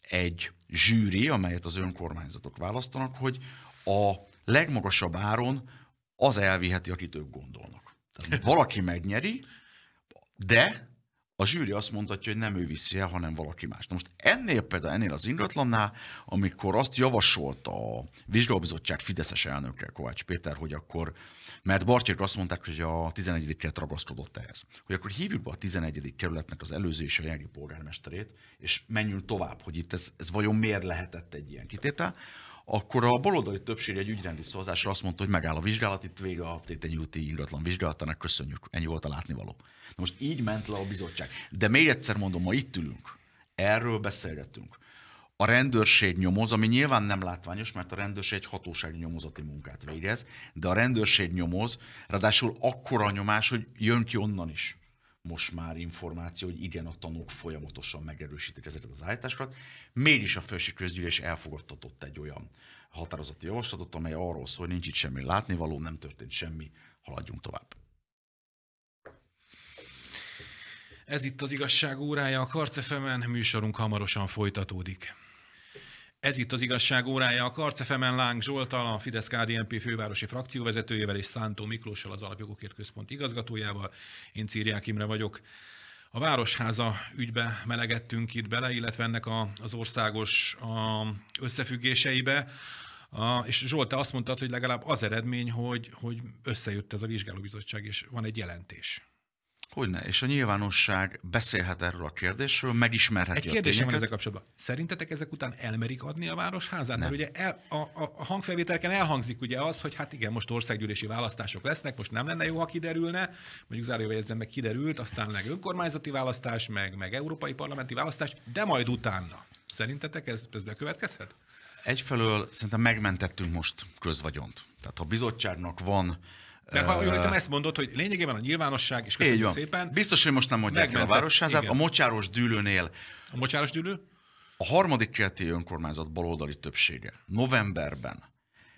egy zsűri, amelyet az önkormányzatok választanak, hogy a legmagasabb áron az elviheti, akit ők gondolnak. Tehát valaki megnyeri, de a zsűri azt mondhatja, hogy nem ő viszi el, hanem valaki más. Na most ennél például, ennél az ingatlannál, amikor azt javasolta a vizsgálóbizottság Fideszes elnöke Kovács Péter, hogy akkor, mert Barcsék azt mondták, hogy a 11. kerület ragaszkodott ehhez, hogy akkor hívjuk be a 11. kerületnek az előző és a jelenlegi polgármesterét, és menjünk tovább, hogy itt ez, ez vajon miért lehetett egy ilyen kitétel akkor a baloldali többség egy ügyrendi szavazásra azt mondta, hogy megáll a vizsgálat, itt vége a Tétényi úti ingatlan vizsgálatának, köszönjük, ennyi volt a látnivaló. Na most így ment le a bizottság. De még egyszer mondom, ma itt ülünk, erről beszélgetünk. A rendőrség nyomoz, ami nyilván nem látványos, mert a rendőrség egy hatósági nyomozati munkát végez, de a rendőrség nyomoz, ráadásul akkora nyomás, hogy jön ki onnan is most már információ, hogy igen, a tanúk folyamatosan megerősítik ezeket az állításokat. Mégis a felső közgyűlés elfogadtatott egy olyan határozati javaslatot, amely arról szól, hogy nincs itt semmi látnivaló, nem történt semmi, haladjunk tovább. Ez itt az igazság órája a Karcefemen, műsorunk hamarosan folytatódik. Ez itt az igazság órája a Karcefemen Láng Zsoltal, a fidesz KDNP fővárosi frakcióvezetőjével és Szántó Miklóssal, az Alapjogokért Központ igazgatójával. Én Círiák Imre vagyok. A Városháza ügybe melegettünk itt bele, illetve ennek a, az országos a, összefüggéseibe. A, és Zsolt, te azt mondtad, hogy legalább az eredmény, hogy, hogy összejött ez a vizsgálóbizottság, és van egy jelentés. Hogyne, és a nyilvánosság beszélhet erről a kérdésről, megismerheti Egy kérdésem van ezzel kapcsolatban. Szerintetek ezek után elmerik adni a városházát? Nem. Mert ugye el, a, a, a hangfelvételken elhangzik ugye az, hogy hát igen, most országgyűlési választások lesznek, most nem lenne jó, ha kiderülne, mondjuk zárójelben meg kiderült, aztán meg önkormányzati választás, meg, meg európai parlamenti választás, de majd utána. Szerintetek ez, ez bekövetkezhet? Egyfelől szerintem megmentettünk most közvagyont. Tehát ha a bizottságnak van mert ha jól értem, ezt mondod, hogy lényegében a nyilvánosság, és köszönjük szépen. Biztos, hogy most nem mondják megmentek. el a városházát. Igen. A mocsáros dűlőnél. A mocsáros dűlő? A harmadik keleti önkormányzat baloldali többsége novemberben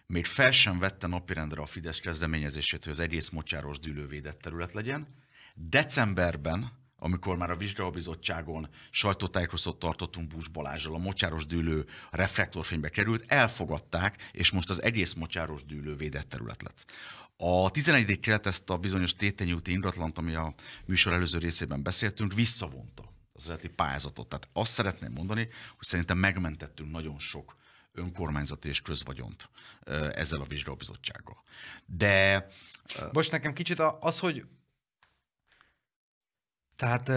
még fel sem vette napirendre a Fidesz kezdeményezését, hogy az egész mocsáros dűlővédett terület legyen. Decemberben, amikor már a vizsgálóbizottságon sajtótájékoztatót tartottunk Búzs Balázsral, a mocsáros dűlő reflektorfénybe került, elfogadták, és most az egész mocsáros dűlő védett terület lett. A 11. kelet ezt a bizonyos Tétény úti ingatlant, ami a műsor előző részében beszéltünk, visszavonta az eredeti pályázatot. Tehát azt szeretném mondani, hogy szerintem megmentettünk nagyon sok önkormányzati és közvagyont ezzel a vizsgálóbizottsággal. De... Most nekem kicsit az, hogy tehát,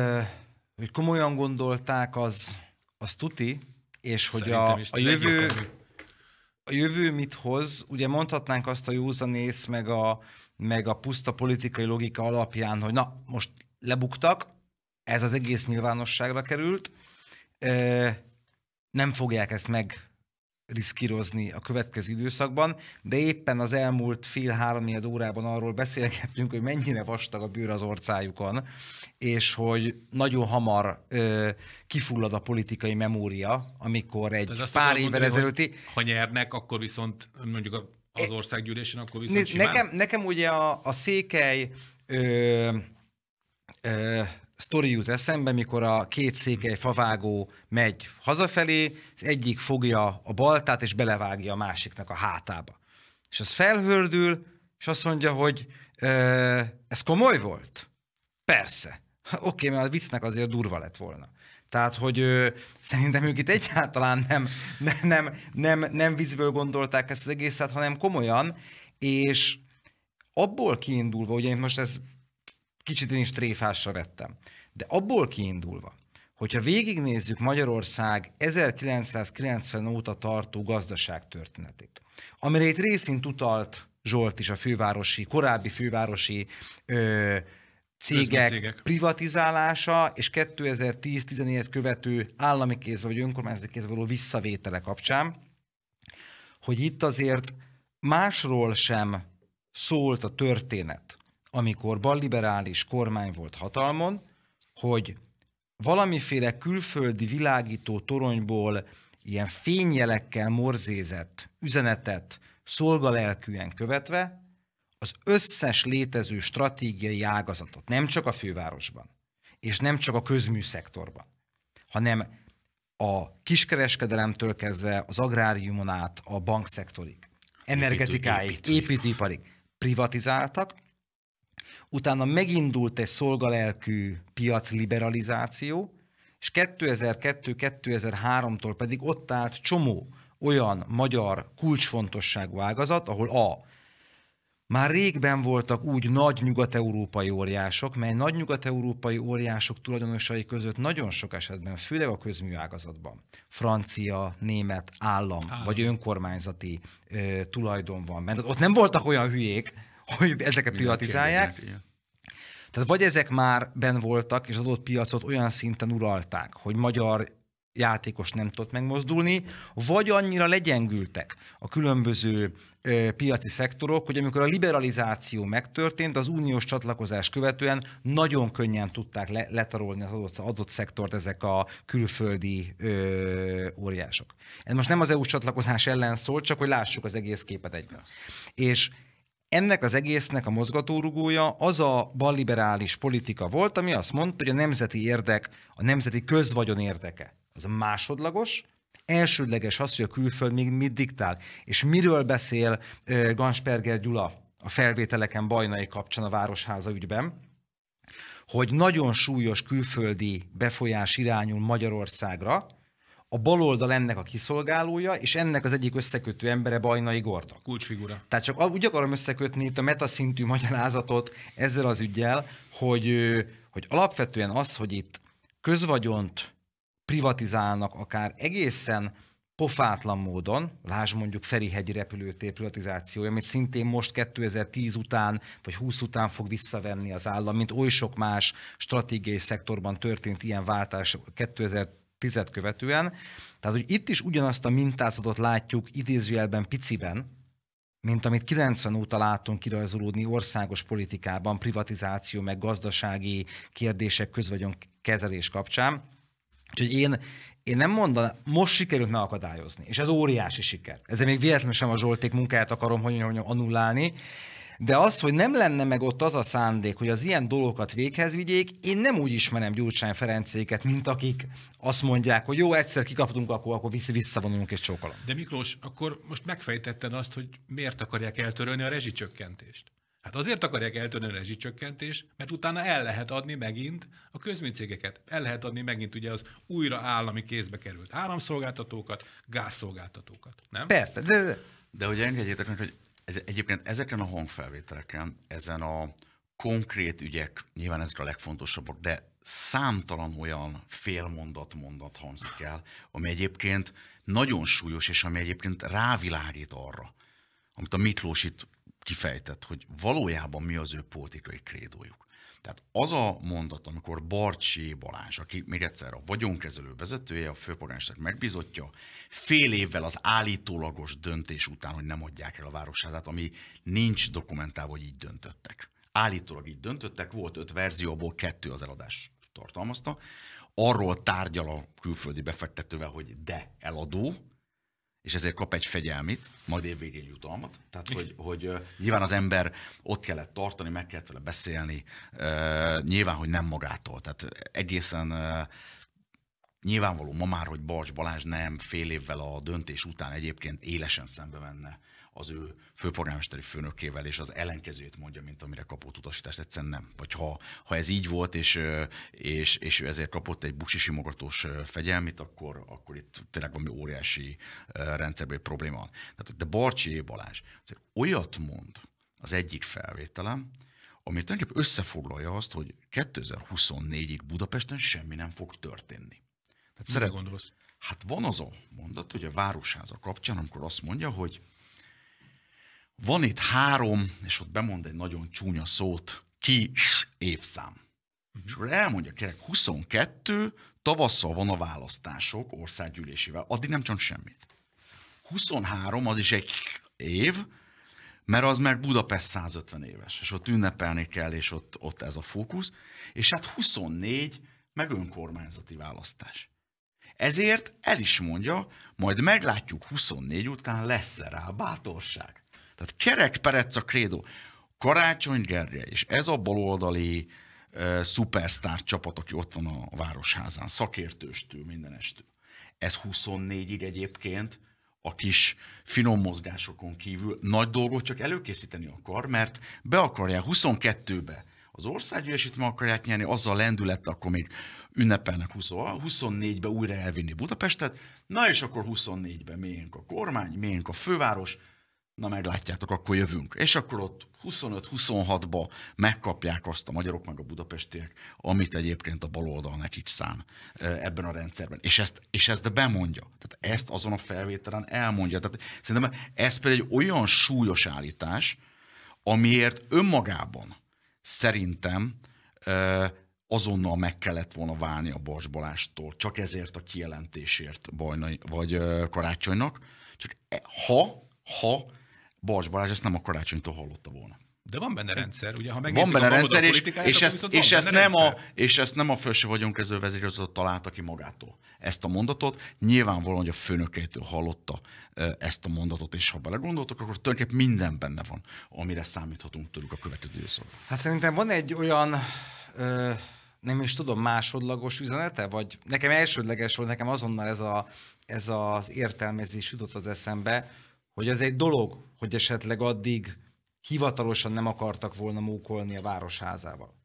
hogy komolyan gondolták, az, az tuti, és hogy a, a jövő, a jövő mit hoz, ugye mondhatnánk azt a józanész, meg a, meg a puszta politikai logika alapján, hogy na, most lebuktak, ez az egész nyilvánosságra került, nem fogják ezt meg riszkírozni a következő időszakban, de éppen az elmúlt fél három órában arról beszélgettünk, hogy mennyire vastag a bőr az orcájukon, és hogy nagyon hamar ö, kifullad a politikai memória, amikor egy Ez pár évvel ezelőtti... Ha nyernek, akkor viszont mondjuk az országgyűlésen, akkor viszont ne, simán? Nekem, nekem ugye a, a székely ö, ö, sztori jut eszembe, mikor a két székely favágó megy hazafelé, az egyik fogja a baltát, és belevágja a másiknak a hátába. És az felhördül, és azt mondja, hogy e, ez komoly volt? Persze. Oké, *laughs* oké, mert a viccnek azért durva lett volna. Tehát, hogy ö, szerintem ők itt egyáltalán nem, nem, nem, nem, nem viccből gondolták ezt az egészet, hanem komolyan, és abból kiindulva, ugye én most ez kicsit én is tréfásra vettem. De abból kiindulva, hogyha végignézzük Magyarország 1990 óta tartó gazdaságtörténetét, amire itt részint utalt Zsolt is a fővárosi, korábbi fővárosi ö, cégek, cégek privatizálása és 2010-14 követő állami kézbe vagy önkormányzati kézbe való visszavétele kapcsán, hogy itt azért másról sem szólt a történet, amikor balliberális kormány volt hatalmon, hogy valamiféle külföldi világító toronyból ilyen fényjelekkel morzézett üzenetet szolgalelkűen követve az összes létező stratégiai ágazatot, nem csak a fővárosban, és nem csak a közműszektorban, hanem a kiskereskedelemtől kezdve az agráriumon át a bankszektorig, energetikáig, építőiparig privatizáltak, utána megindult egy szolgalelkű piac liberalizáció, és 2002-2003-tól pedig ott állt csomó olyan magyar kulcsfontosságú ágazat, ahol a már régben voltak úgy nagy nyugat-európai óriások, mely nagy nyugat-európai óriások tulajdonosai között nagyon sok esetben, főleg a közműágazatban, francia, német állam, állam. vagy önkormányzati ö, tulajdon van. Mert ott nem voltak olyan hülyék, hogy ezeket privatizálják. Elég, tehát vagy ezek már ben voltak, és az adott piacot olyan szinten uralták, hogy magyar játékos nem tudott megmozdulni, vagy annyira legyengültek a különböző ö, piaci szektorok, hogy amikor a liberalizáció megtörtént, az uniós csatlakozás követően nagyon könnyen tudták le, letarolni az adott, adott szektort ezek a külföldi ö, óriások. Ez most nem az EU csatlakozás ellen szól, csak hogy lássuk az egész képet egyben. És ennek az egésznek a mozgatórugója az a balliberális politika volt, ami azt mondta, hogy a nemzeti érdek, a nemzeti közvagyon érdeke az a másodlagos, elsődleges az, hogy a külföld még mit diktál. És miről beszél Gansperger Gyula a felvételeken bajnai kapcsán a Városháza ügyben? hogy nagyon súlyos külföldi befolyás irányul Magyarországra, a baloldal ennek a kiszolgálója, és ennek az egyik összekötő embere Bajnai Gorda. Kulcsfigura. Tehát csak úgy akarom összekötni itt a metaszintű magyarázatot ezzel az ügyel, hogy, hogy alapvetően az, hogy itt közvagyont privatizálnak akár egészen pofátlan módon, láss mondjuk Ferihegyi repülőtér privatizációja, amit szintén most 2010 után vagy 20 után fog visszavenni az állam, mint oly sok más stratégiai szektorban történt ilyen váltás 2000 tizet követően. Tehát, hogy itt is ugyanazt a mintázatot látjuk idézőjelben piciben, mint amit 90 óta látunk kirajzolódni országos politikában, privatizáció, meg gazdasági kérdések közvagyon kezelés kapcsán. Úgyhogy én, én nem mondanám, most sikerült megakadályozni, és ez óriási siker. Ezzel még véletlenül sem a Zsolték munkáját akarom hogy anulálni. annulálni, de az, hogy nem lenne meg ott az a szándék, hogy az ilyen dolgokat véghez vigyék, én nem úgy ismerem Gyurcsány Ferencéket, mint akik azt mondják, hogy jó, egyszer kikaptunk, akkor, akkor visszavonulunk és csókolom. De Miklós, akkor most megfejtetted azt, hogy miért akarják eltörölni a rezsicsökkentést. Hát azért akarják eltörni a rezsicsökkentést, mert utána el lehet adni megint a közműcégeket. El lehet adni megint ugye az újra állami kézbe került áramszolgáltatókat, gázszolgáltatókat, nem? Persze, de... De hogy engedjétek meg, hogy ez, egyébként ezeken a hangfelvételeken, ezen a konkrét ügyek, nyilván ezek a legfontosabbak, de számtalan olyan félmondat-mondat hangzik el, ami egyébként nagyon súlyos, és ami egyébként rávilágít arra, amit a Miklós itt kifejtett, hogy valójában mi az ő politikai krédójuk. Tehát az a mondat, amikor Barcsi Balázs, aki még egyszer a vagyonkezelő vezetője, a főpolgármester megbizotja, fél évvel az állítólagos döntés után, hogy nem adják el a városházát, ami nincs dokumentálva, hogy így döntöttek. Állítólag így döntöttek, volt öt verzió, abból kettő az eladás tartalmazta. Arról tárgyal a külföldi befektetővel, hogy de eladó, és ezért kap egy fegyelmit, majd évvégén jutalmat. Tehát, hogy, hogy nyilván az ember ott kellett tartani, meg kellett vele beszélni, nyilván, hogy nem magától. Tehát egészen nyilvánvaló ma már, hogy Balcs Balázs nem fél évvel a döntés után egyébként élesen szembe menne az ő főpolgármesteri főnökével, és az ellenkezőjét mondja, mint amire kapott utasítást, egyszerűen nem. Vagy ha, ha ez így volt, és, és, és ő ezért kapott egy buksi simogatós fegyelmit, akkor, akkor itt tényleg valami óriási rendszerbeli probléma van. Tehát, de Barcsi Balázs olyat mond az egyik felvételem, ami tulajdonképpen összefoglalja azt, hogy 2024-ig Budapesten semmi nem fog történni. Tehát szeret... gondolsz? Hát van az a mondat, hogy a Városháza kapcsán, amikor azt mondja, hogy van itt három, és ott bemond egy nagyon csúnya szót, Kis évszám. Uh-huh. És akkor elmondja kérek, 22, tavasszal van a választások országgyűlésével, addig nem csinál semmit. 23 az is egy év, mert az meg Budapest 150 éves, és ott ünnepelni kell, és ott, ott ez a fókusz, és hát 24 meg önkormányzati választás. Ezért el is mondja, majd meglátjuk 24 után lesz-e rá bátorság. Tehát perec a krédó. Karácsony Gergely, és ez a baloldali uh, szupersztár csapat, aki ott van a városházán, szakértőstől, mindenestől. Ez 24-ig egyébként a kis finom mozgásokon kívül nagy dolgot csak előkészíteni akar, mert be akarják 22-be az országgyűlését meg akarják nyerni, azzal lendület, akkor még ünnepelnek 20, 24-be újra elvinni Budapestet, na és akkor 24 be miénk a kormány, miénk a főváros, na meglátjátok, akkor jövünk. És akkor ott 25-26-ba megkapják azt a magyarok meg a budapestiek, amit egyébként a baloldal nekik szán ebben a rendszerben. És ezt, és ezt bemondja. Tehát ezt azon a felvételen elmondja. Tehát szerintem ez például egy olyan súlyos állítás, amiért önmagában szerintem azonnal meg kellett volna válni a Bars csak ezért a kijelentésért Bajnai, vagy Karácsonynak. Csak e, ha ha Bars Balázs ezt nem a karácsonytól hallotta volna. De van benne rendszer, ugye? Ha van benne a rendszer, és, és, ezt, és, ezt nem rendszer. a, és ezt nem a felső vagyonkezelő vezérigazgató találta ki magától. Ezt a mondatot nyilvánvalóan, hogy a főnökétől hallotta ezt a mondatot, és ha belegondoltok, akkor tulajdonképp minden benne van, amire számíthatunk tőlük a következő időszakban. Hát szerintem van egy olyan ö, nem is tudom, másodlagos üzenete, vagy nekem elsődleges volt, nekem azonnal ez, a, ez az értelmezés jutott az eszembe, hogy ez egy dolog, hogy esetleg addig hivatalosan nem akartak volna mókolni a városházával.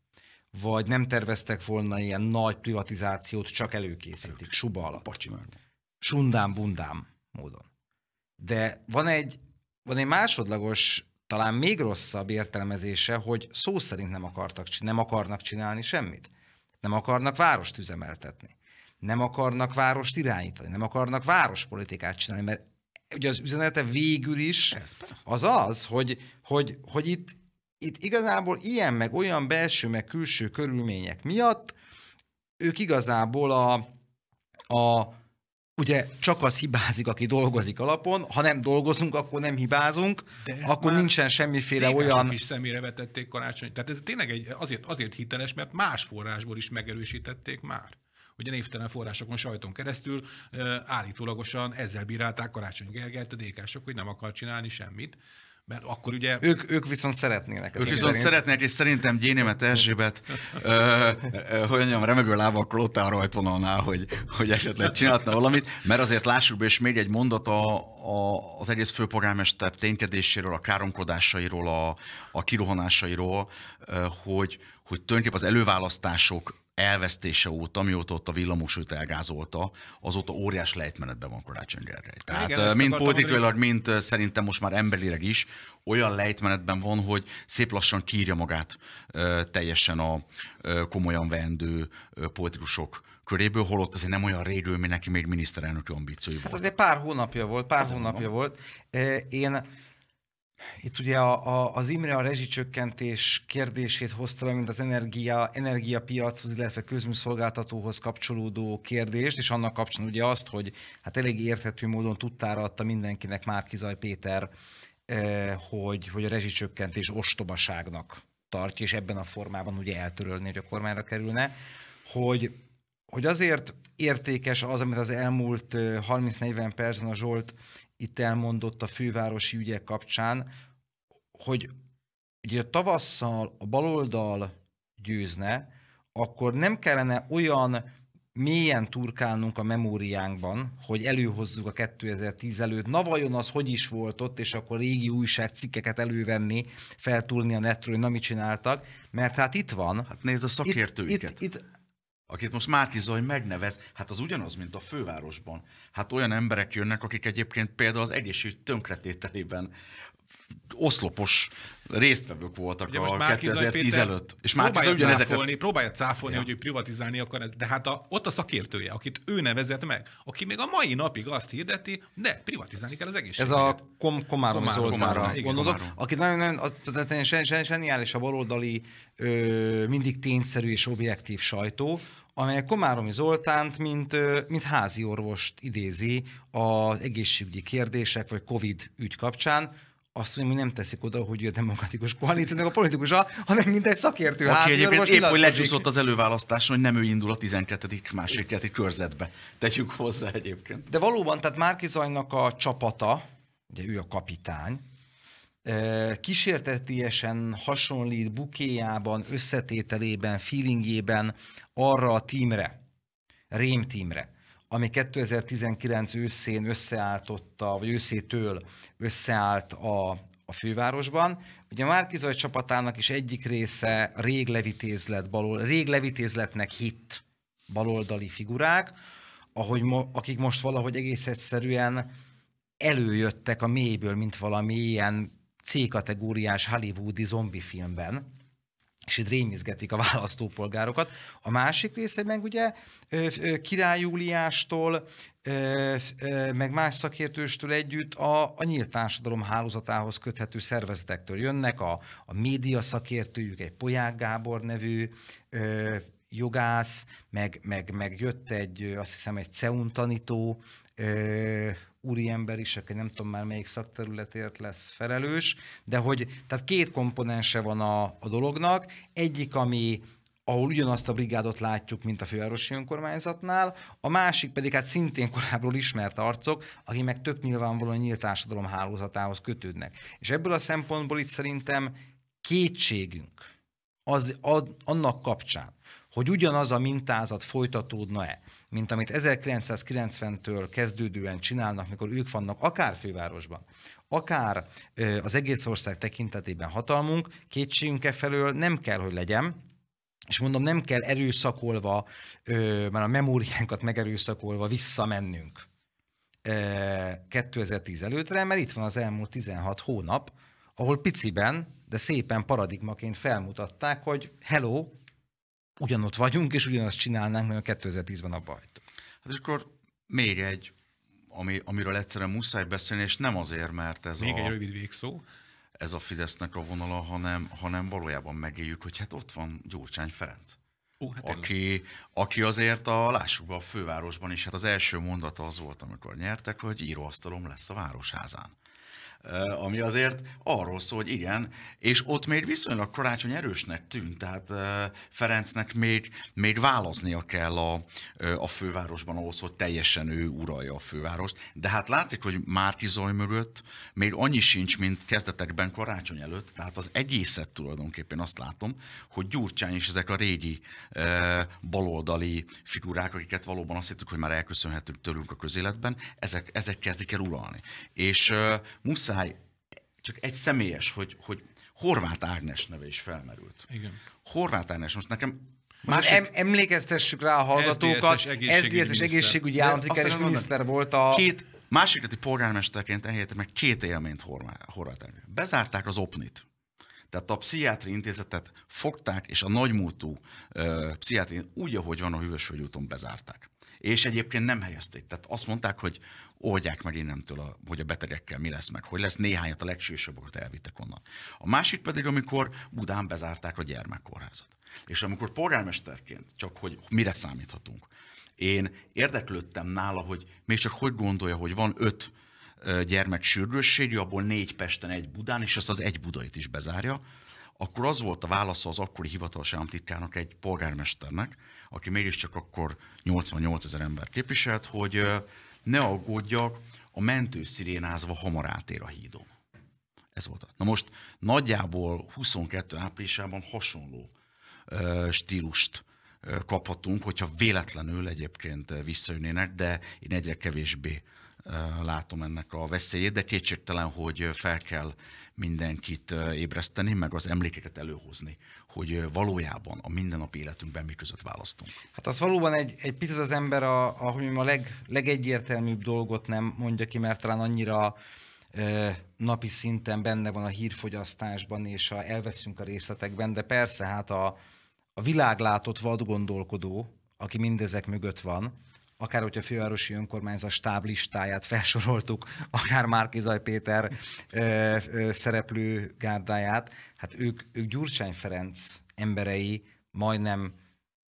Vagy nem terveztek volna ilyen nagy privatizációt, csak előkészítik, suba alatt. Sundám-bundám módon. De van egy, van egy másodlagos, talán még rosszabb értelmezése, hogy szó szerint nem, akartak, nem akarnak csinálni semmit. Nem akarnak várost üzemeltetni. Nem akarnak várost irányítani, nem akarnak várospolitikát csinálni, mert ugye az üzenete végül is az az, hogy, hogy, hogy itt, itt igazából ilyen, meg olyan belső, meg külső körülmények miatt ők igazából a, a ugye csak az hibázik, aki dolgozik alapon, ha nem dolgozunk, akkor nem hibázunk, akkor nincsen semmiféle olyan... is személyre vetették karácsony. Tehát ez tényleg egy, azért, azért hiteles, mert más forrásból is megerősítették már hogy a névtelen forrásokon, sajton keresztül állítólagosan ezzel bírálták Karácsony Gergelyt a dk hogy nem akar csinálni semmit. Mert akkor ugye... Ők, ők viszont szeretnének. Ők viszont szerint. szeretnének, és szerintem Gyénémet Erzsébet, ö, ö, hogy mondjam, remegő lábak klótál rajtvonalnál, hogy, hogy esetleg csinálhatna valamit, mert azért lássuk be, és még egy mondat a, a, az egész főpolgármester ténykedéséről, a káromkodásairól, a, a kirohanásairól, hogy, hogy tulajdonképpen az előválasztások elvesztése óta, amióta ott a villamosőt elgázolta, azóta óriás lejtmenetben van Karácsony Gergely. Hát Tehát Igen, mind politikailag, mint szerintem most már emberileg is, olyan lejtmenetben van, hogy szép lassan kírja magát teljesen a komolyan vendő politikusok köréből, holott azért nem olyan régő, mi neki még miniszterelnöki ambíciói volt. Hát azért pár hónapja volt, pár Ez hónapja van. volt. Én itt ugye a, a, az Imre a rezsicsökkentés kérdését hozta be, mint az energia, energiapiachoz, illetve közműszolgáltatóhoz kapcsolódó kérdést, és annak kapcsán ugye azt, hogy hát elég érthető módon tudtára adta mindenkinek Márkizaj Péter, eh, hogy, hogy a rezsicsökkentés ostobaságnak tartja, és ebben a formában ugye eltörölni, hogy a kormányra kerülne, hogy, hogy azért értékes az, amit az elmúlt 30-40 eh, percben a Zsolt itt elmondott a fővárosi ügyek kapcsán, hogy ugye a tavasszal a baloldal győzne, akkor nem kellene olyan mélyen turkálnunk a memóriánkban, hogy előhozzuk a 2010 előtt, na vajon az hogy is volt ott, és akkor régi újságcikkeket elővenni, feltúrni a netről, hogy na mit csináltak, mert hát itt van. Hát nézd a szakértőket. Itt, itt, itt akit most Márki Zaj megnevez, hát az ugyanaz, mint a fővárosban. Hát olyan emberek jönnek, akik egyébként például az egészség tönkretételében oszlopos résztvevők voltak Ugye a 2010 előtt. És már próbálja cáfolni, próbálja cáfolni, ja. hogy ő privatizálni akar, de hát a, ott a szakértője, akit ő nevezett meg, aki még a mai napig azt hirdeti, de privatizálni kell az egészséget. Ez a kom- Komárom, Komárom gondolok, aki nagyon, nagyon az, zseniális a baloldali ö, mindig tényszerű és objektív sajtó, amely Komáromi Zoltánt, mint, mint házi orvost idézi az egészségügyi kérdések vagy COVID ügy kapcsán, azt mondja, hogy nem teszik oda, hogy ő a demokratikus koalíciónak a politikusa, hanem mint egy szakértő Aki házi egyébként épp, hogy lecsúszott az előválasztáson, hogy nem ő indul a 12. második körzetbe. Tegyük hozzá egyébként. De valóban, tehát Márki Zajnak a csapata, ugye ő a kapitány, kísértetiesen hasonlít bukéjában, összetételében, feelingjében arra a tímre, Rém tímre, ami 2019 őszén összeálltotta, vagy őszétől összeállt a, a fővárosban. Ugye a Márkizaj csapatának is egyik része rég levitézlet, balol, rég levitézletnek hitt baloldali figurák, ahogy mo, akik most valahogy egész egyszerűen előjöttek a mélyből, mint valami ilyen C-kategóriás hollywoodi zombi filmben, és itt rémizgetik a választópolgárokat. A másik része meg ugye Király Júliástól, meg más szakértőstől együtt a, a nyílt társadalom hálózatához köthető szervezetektől jönnek, a, a média szakértőjük, egy Poják Gábor nevű jogász, meg, meg, meg jött egy, azt hiszem, egy CEUN tanító, úriember is, aki nem tudom már melyik szakterületért lesz felelős, de hogy tehát két komponense van a, a dolognak. Egyik, ami ahol ugyanazt a brigádot látjuk, mint a fővárosi önkormányzatnál, a másik pedig hát szintén korábbról ismert arcok, akik meg tök nyilvánvalóan nyílt társadalom hálózatához kötődnek. És ebből a szempontból itt szerintem kétségünk az, ad, annak kapcsán, hogy ugyanaz a mintázat folytatódna-e, mint amit 1990-től kezdődően csinálnak, mikor ők vannak akár fővárosban, akár az egész ország tekintetében hatalmunk, kétségünk e felől nem kell, hogy legyen, és mondom, nem kell erőszakolva, már a memóriánkat megerőszakolva visszamennünk 2010 előttre, mert itt van az elmúlt 16 hónap, ahol piciben, de szépen paradigmaként felmutatták, hogy hello, ugyanott vagyunk, és ugyanazt csinálnánk, mert a 2010-ben a bajt. Hát és akkor még egy, ami, amiről egyszerűen muszáj beszélni, és nem azért, mert ez még a... Még egy rövid végszó ez a Fidesznek a vonala, hanem, hanem valójában megéljük, hogy hát ott van Gyurcsány Ferenc. Ó, hát aki, aki azért a, lássuk be, a fővárosban is, hát az első mondata az volt, amikor nyertek, hogy íróasztalom lesz a városházán ami azért arról szól, hogy igen, és ott még viszonylag karácsony erősnek tűnt, tehát Ferencnek még, még válaznia kell a, a fővárosban ahhoz, hogy teljesen ő uralja a fővárost, de hát látszik, hogy Márki Zaj mögött még annyi sincs, mint kezdetekben karácsony előtt, tehát az egészet tulajdonképpen azt látom, hogy Gyurcsány és ezek a régi baloldali figurák, akiket valóban azt hittük, hogy már elköszönhetünk tőlünk a közéletben, ezek, ezek kezdik el uralni. És muszáj muszáj, csak egy személyes, hogy, hogy Horváth Ágnes neve is felmerült. Igen. Horváth Ágnes, most nekem már em, emlékeztessük rá a hallgatókat, SZDSZ-es egészségügyi, SZDSZ egészségügyi államtitkár és miniszter volt a... Két másikati polgármesterként elhelyette meg két élményt Horváth Ágnes. Bezárták az opnit. Tehát a pszichiátri intézetet fogták, és a nagymúltú uh, pszichiátri úgy, ahogy van a Hűvösvölgy úton bezárták. És egyébként nem helyezték. Tehát azt mondták, hogy oldják meg innentől, a, hogy a betegekkel mi lesz meg, hogy lesz néhányat a legsősebbokat elvittek onnan. A másik pedig, amikor Budán bezárták a gyermekkórházat. És amikor polgármesterként, csak hogy mire számíthatunk, én érdeklődtem nála, hogy még csak hogy gondolja, hogy van öt gyermek sürgősségű, abból négy Pesten, egy Budán, és azt az egy Budait is bezárja, akkor az volt a válasza az akkori hivatalos államtitkának egy polgármesternek, aki mégiscsak akkor 88 ezer ember képviselt, hogy ne aggódjak, a mentő szirénázva hamar átér a hídon. Ez volt. Na most nagyjából 22 áprilisában hasonló ö, stílust ö, kaphatunk, hogyha véletlenül egyébként visszajönnének, de én egyre kevésbé látom ennek a veszélyét, de kétségtelen, hogy fel kell mindenkit ébreszteni, meg az emlékeket előhozni hogy valójában a mindennapi életünkben mi között választunk. Hát az valóban egy, egy picit az ember, a, ahogy a leg, legegyértelműbb dolgot nem mondja ki, mert talán annyira ö, napi szinten benne van a hírfogyasztásban, és a, elveszünk a részletekben, de persze hát a, a világlátott vadgondolkodó, aki mindezek mögött van, akár hogyha a fővárosi önkormányzat stáblistáját felsoroltuk, *laughs* akár Márkizaj Péter ö, ö, szereplő gárdáját, hát ők, ők Gyurcsány Ferenc emberei majdnem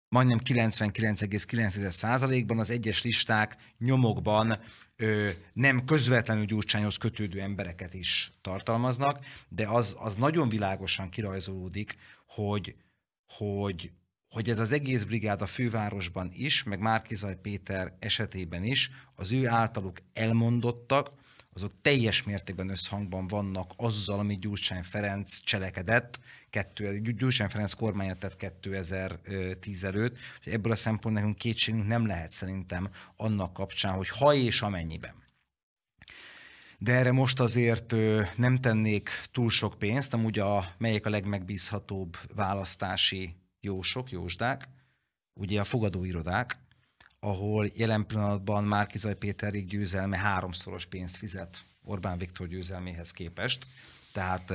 majdnem 99,9%-ban az egyes listák nyomokban ö, nem közvetlenül Gyurcsányhoz kötődő embereket is tartalmaznak, de az, az nagyon világosan kirajzolódik, hogy, hogy hogy ez az egész brigád a fővárosban is, meg Márkizaj Péter esetében is, az ő általuk elmondottak, azok teljes mértékben összhangban vannak azzal, amit Gyurcsány Ferenc cselekedett, kettő, Gyurcsány Ferenc kormányát tett 2010 előtt, hogy ebből a szempontból nekünk kétségünk nem lehet szerintem annak kapcsán, hogy ha és amennyiben. De erre most azért nem tennék túl sok pénzt, amúgy a, melyik a legmegbízhatóbb választási jósok, jósdák, ugye a fogadóirodák, ahol jelen pillanatban Márkizaj Péterig győzelme háromszoros pénzt fizet Orbán Viktor győzelméhez képest. Tehát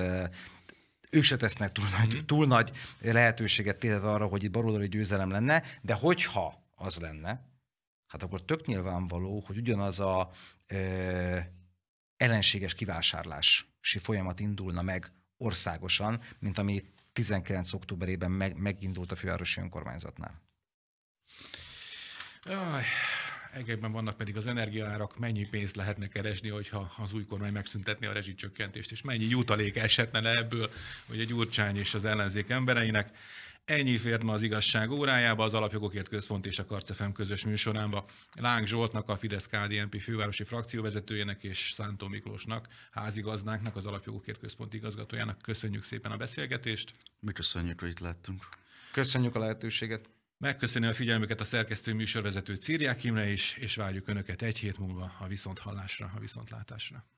ők se tesznek túl nagy, mm. túl nagy lehetőséget téve arra, hogy itt baloldali győzelem lenne, de hogyha az lenne, hát akkor tök nyilvánvaló, hogy ugyanaz a ö, ellenséges kivásárlási folyamat indulna meg országosan, mint ami 19. októberében meg, megindult a fővárosi önkormányzatnál. Jaj, egekben vannak pedig az energiaárak, mennyi pénzt lehetne keresni, hogyha az új kormány megszüntetné a rezsicsökkentést, és mennyi jutalék esetne le ebből, hogy egy Gyurcsány és az ellenzék embereinek. Ennyi fért ma az igazság órájába, az Alapjogokért Központ és a Karcefem közös műsorába. Láng Zsoltnak, a fidesz KDMP fővárosi frakcióvezetőjének és Szántó Miklósnak, házigazdánknak, az Alapjogokért Központ igazgatójának köszönjük szépen a beszélgetést. Mi köszönjük, hogy itt láttunk. Köszönjük a lehetőséget. Megköszönjük a figyelmüket a szerkesztő műsorvezető Círiák Imre is, és várjuk Önöket egy hét múlva a viszonthallásra, a viszontlátásra.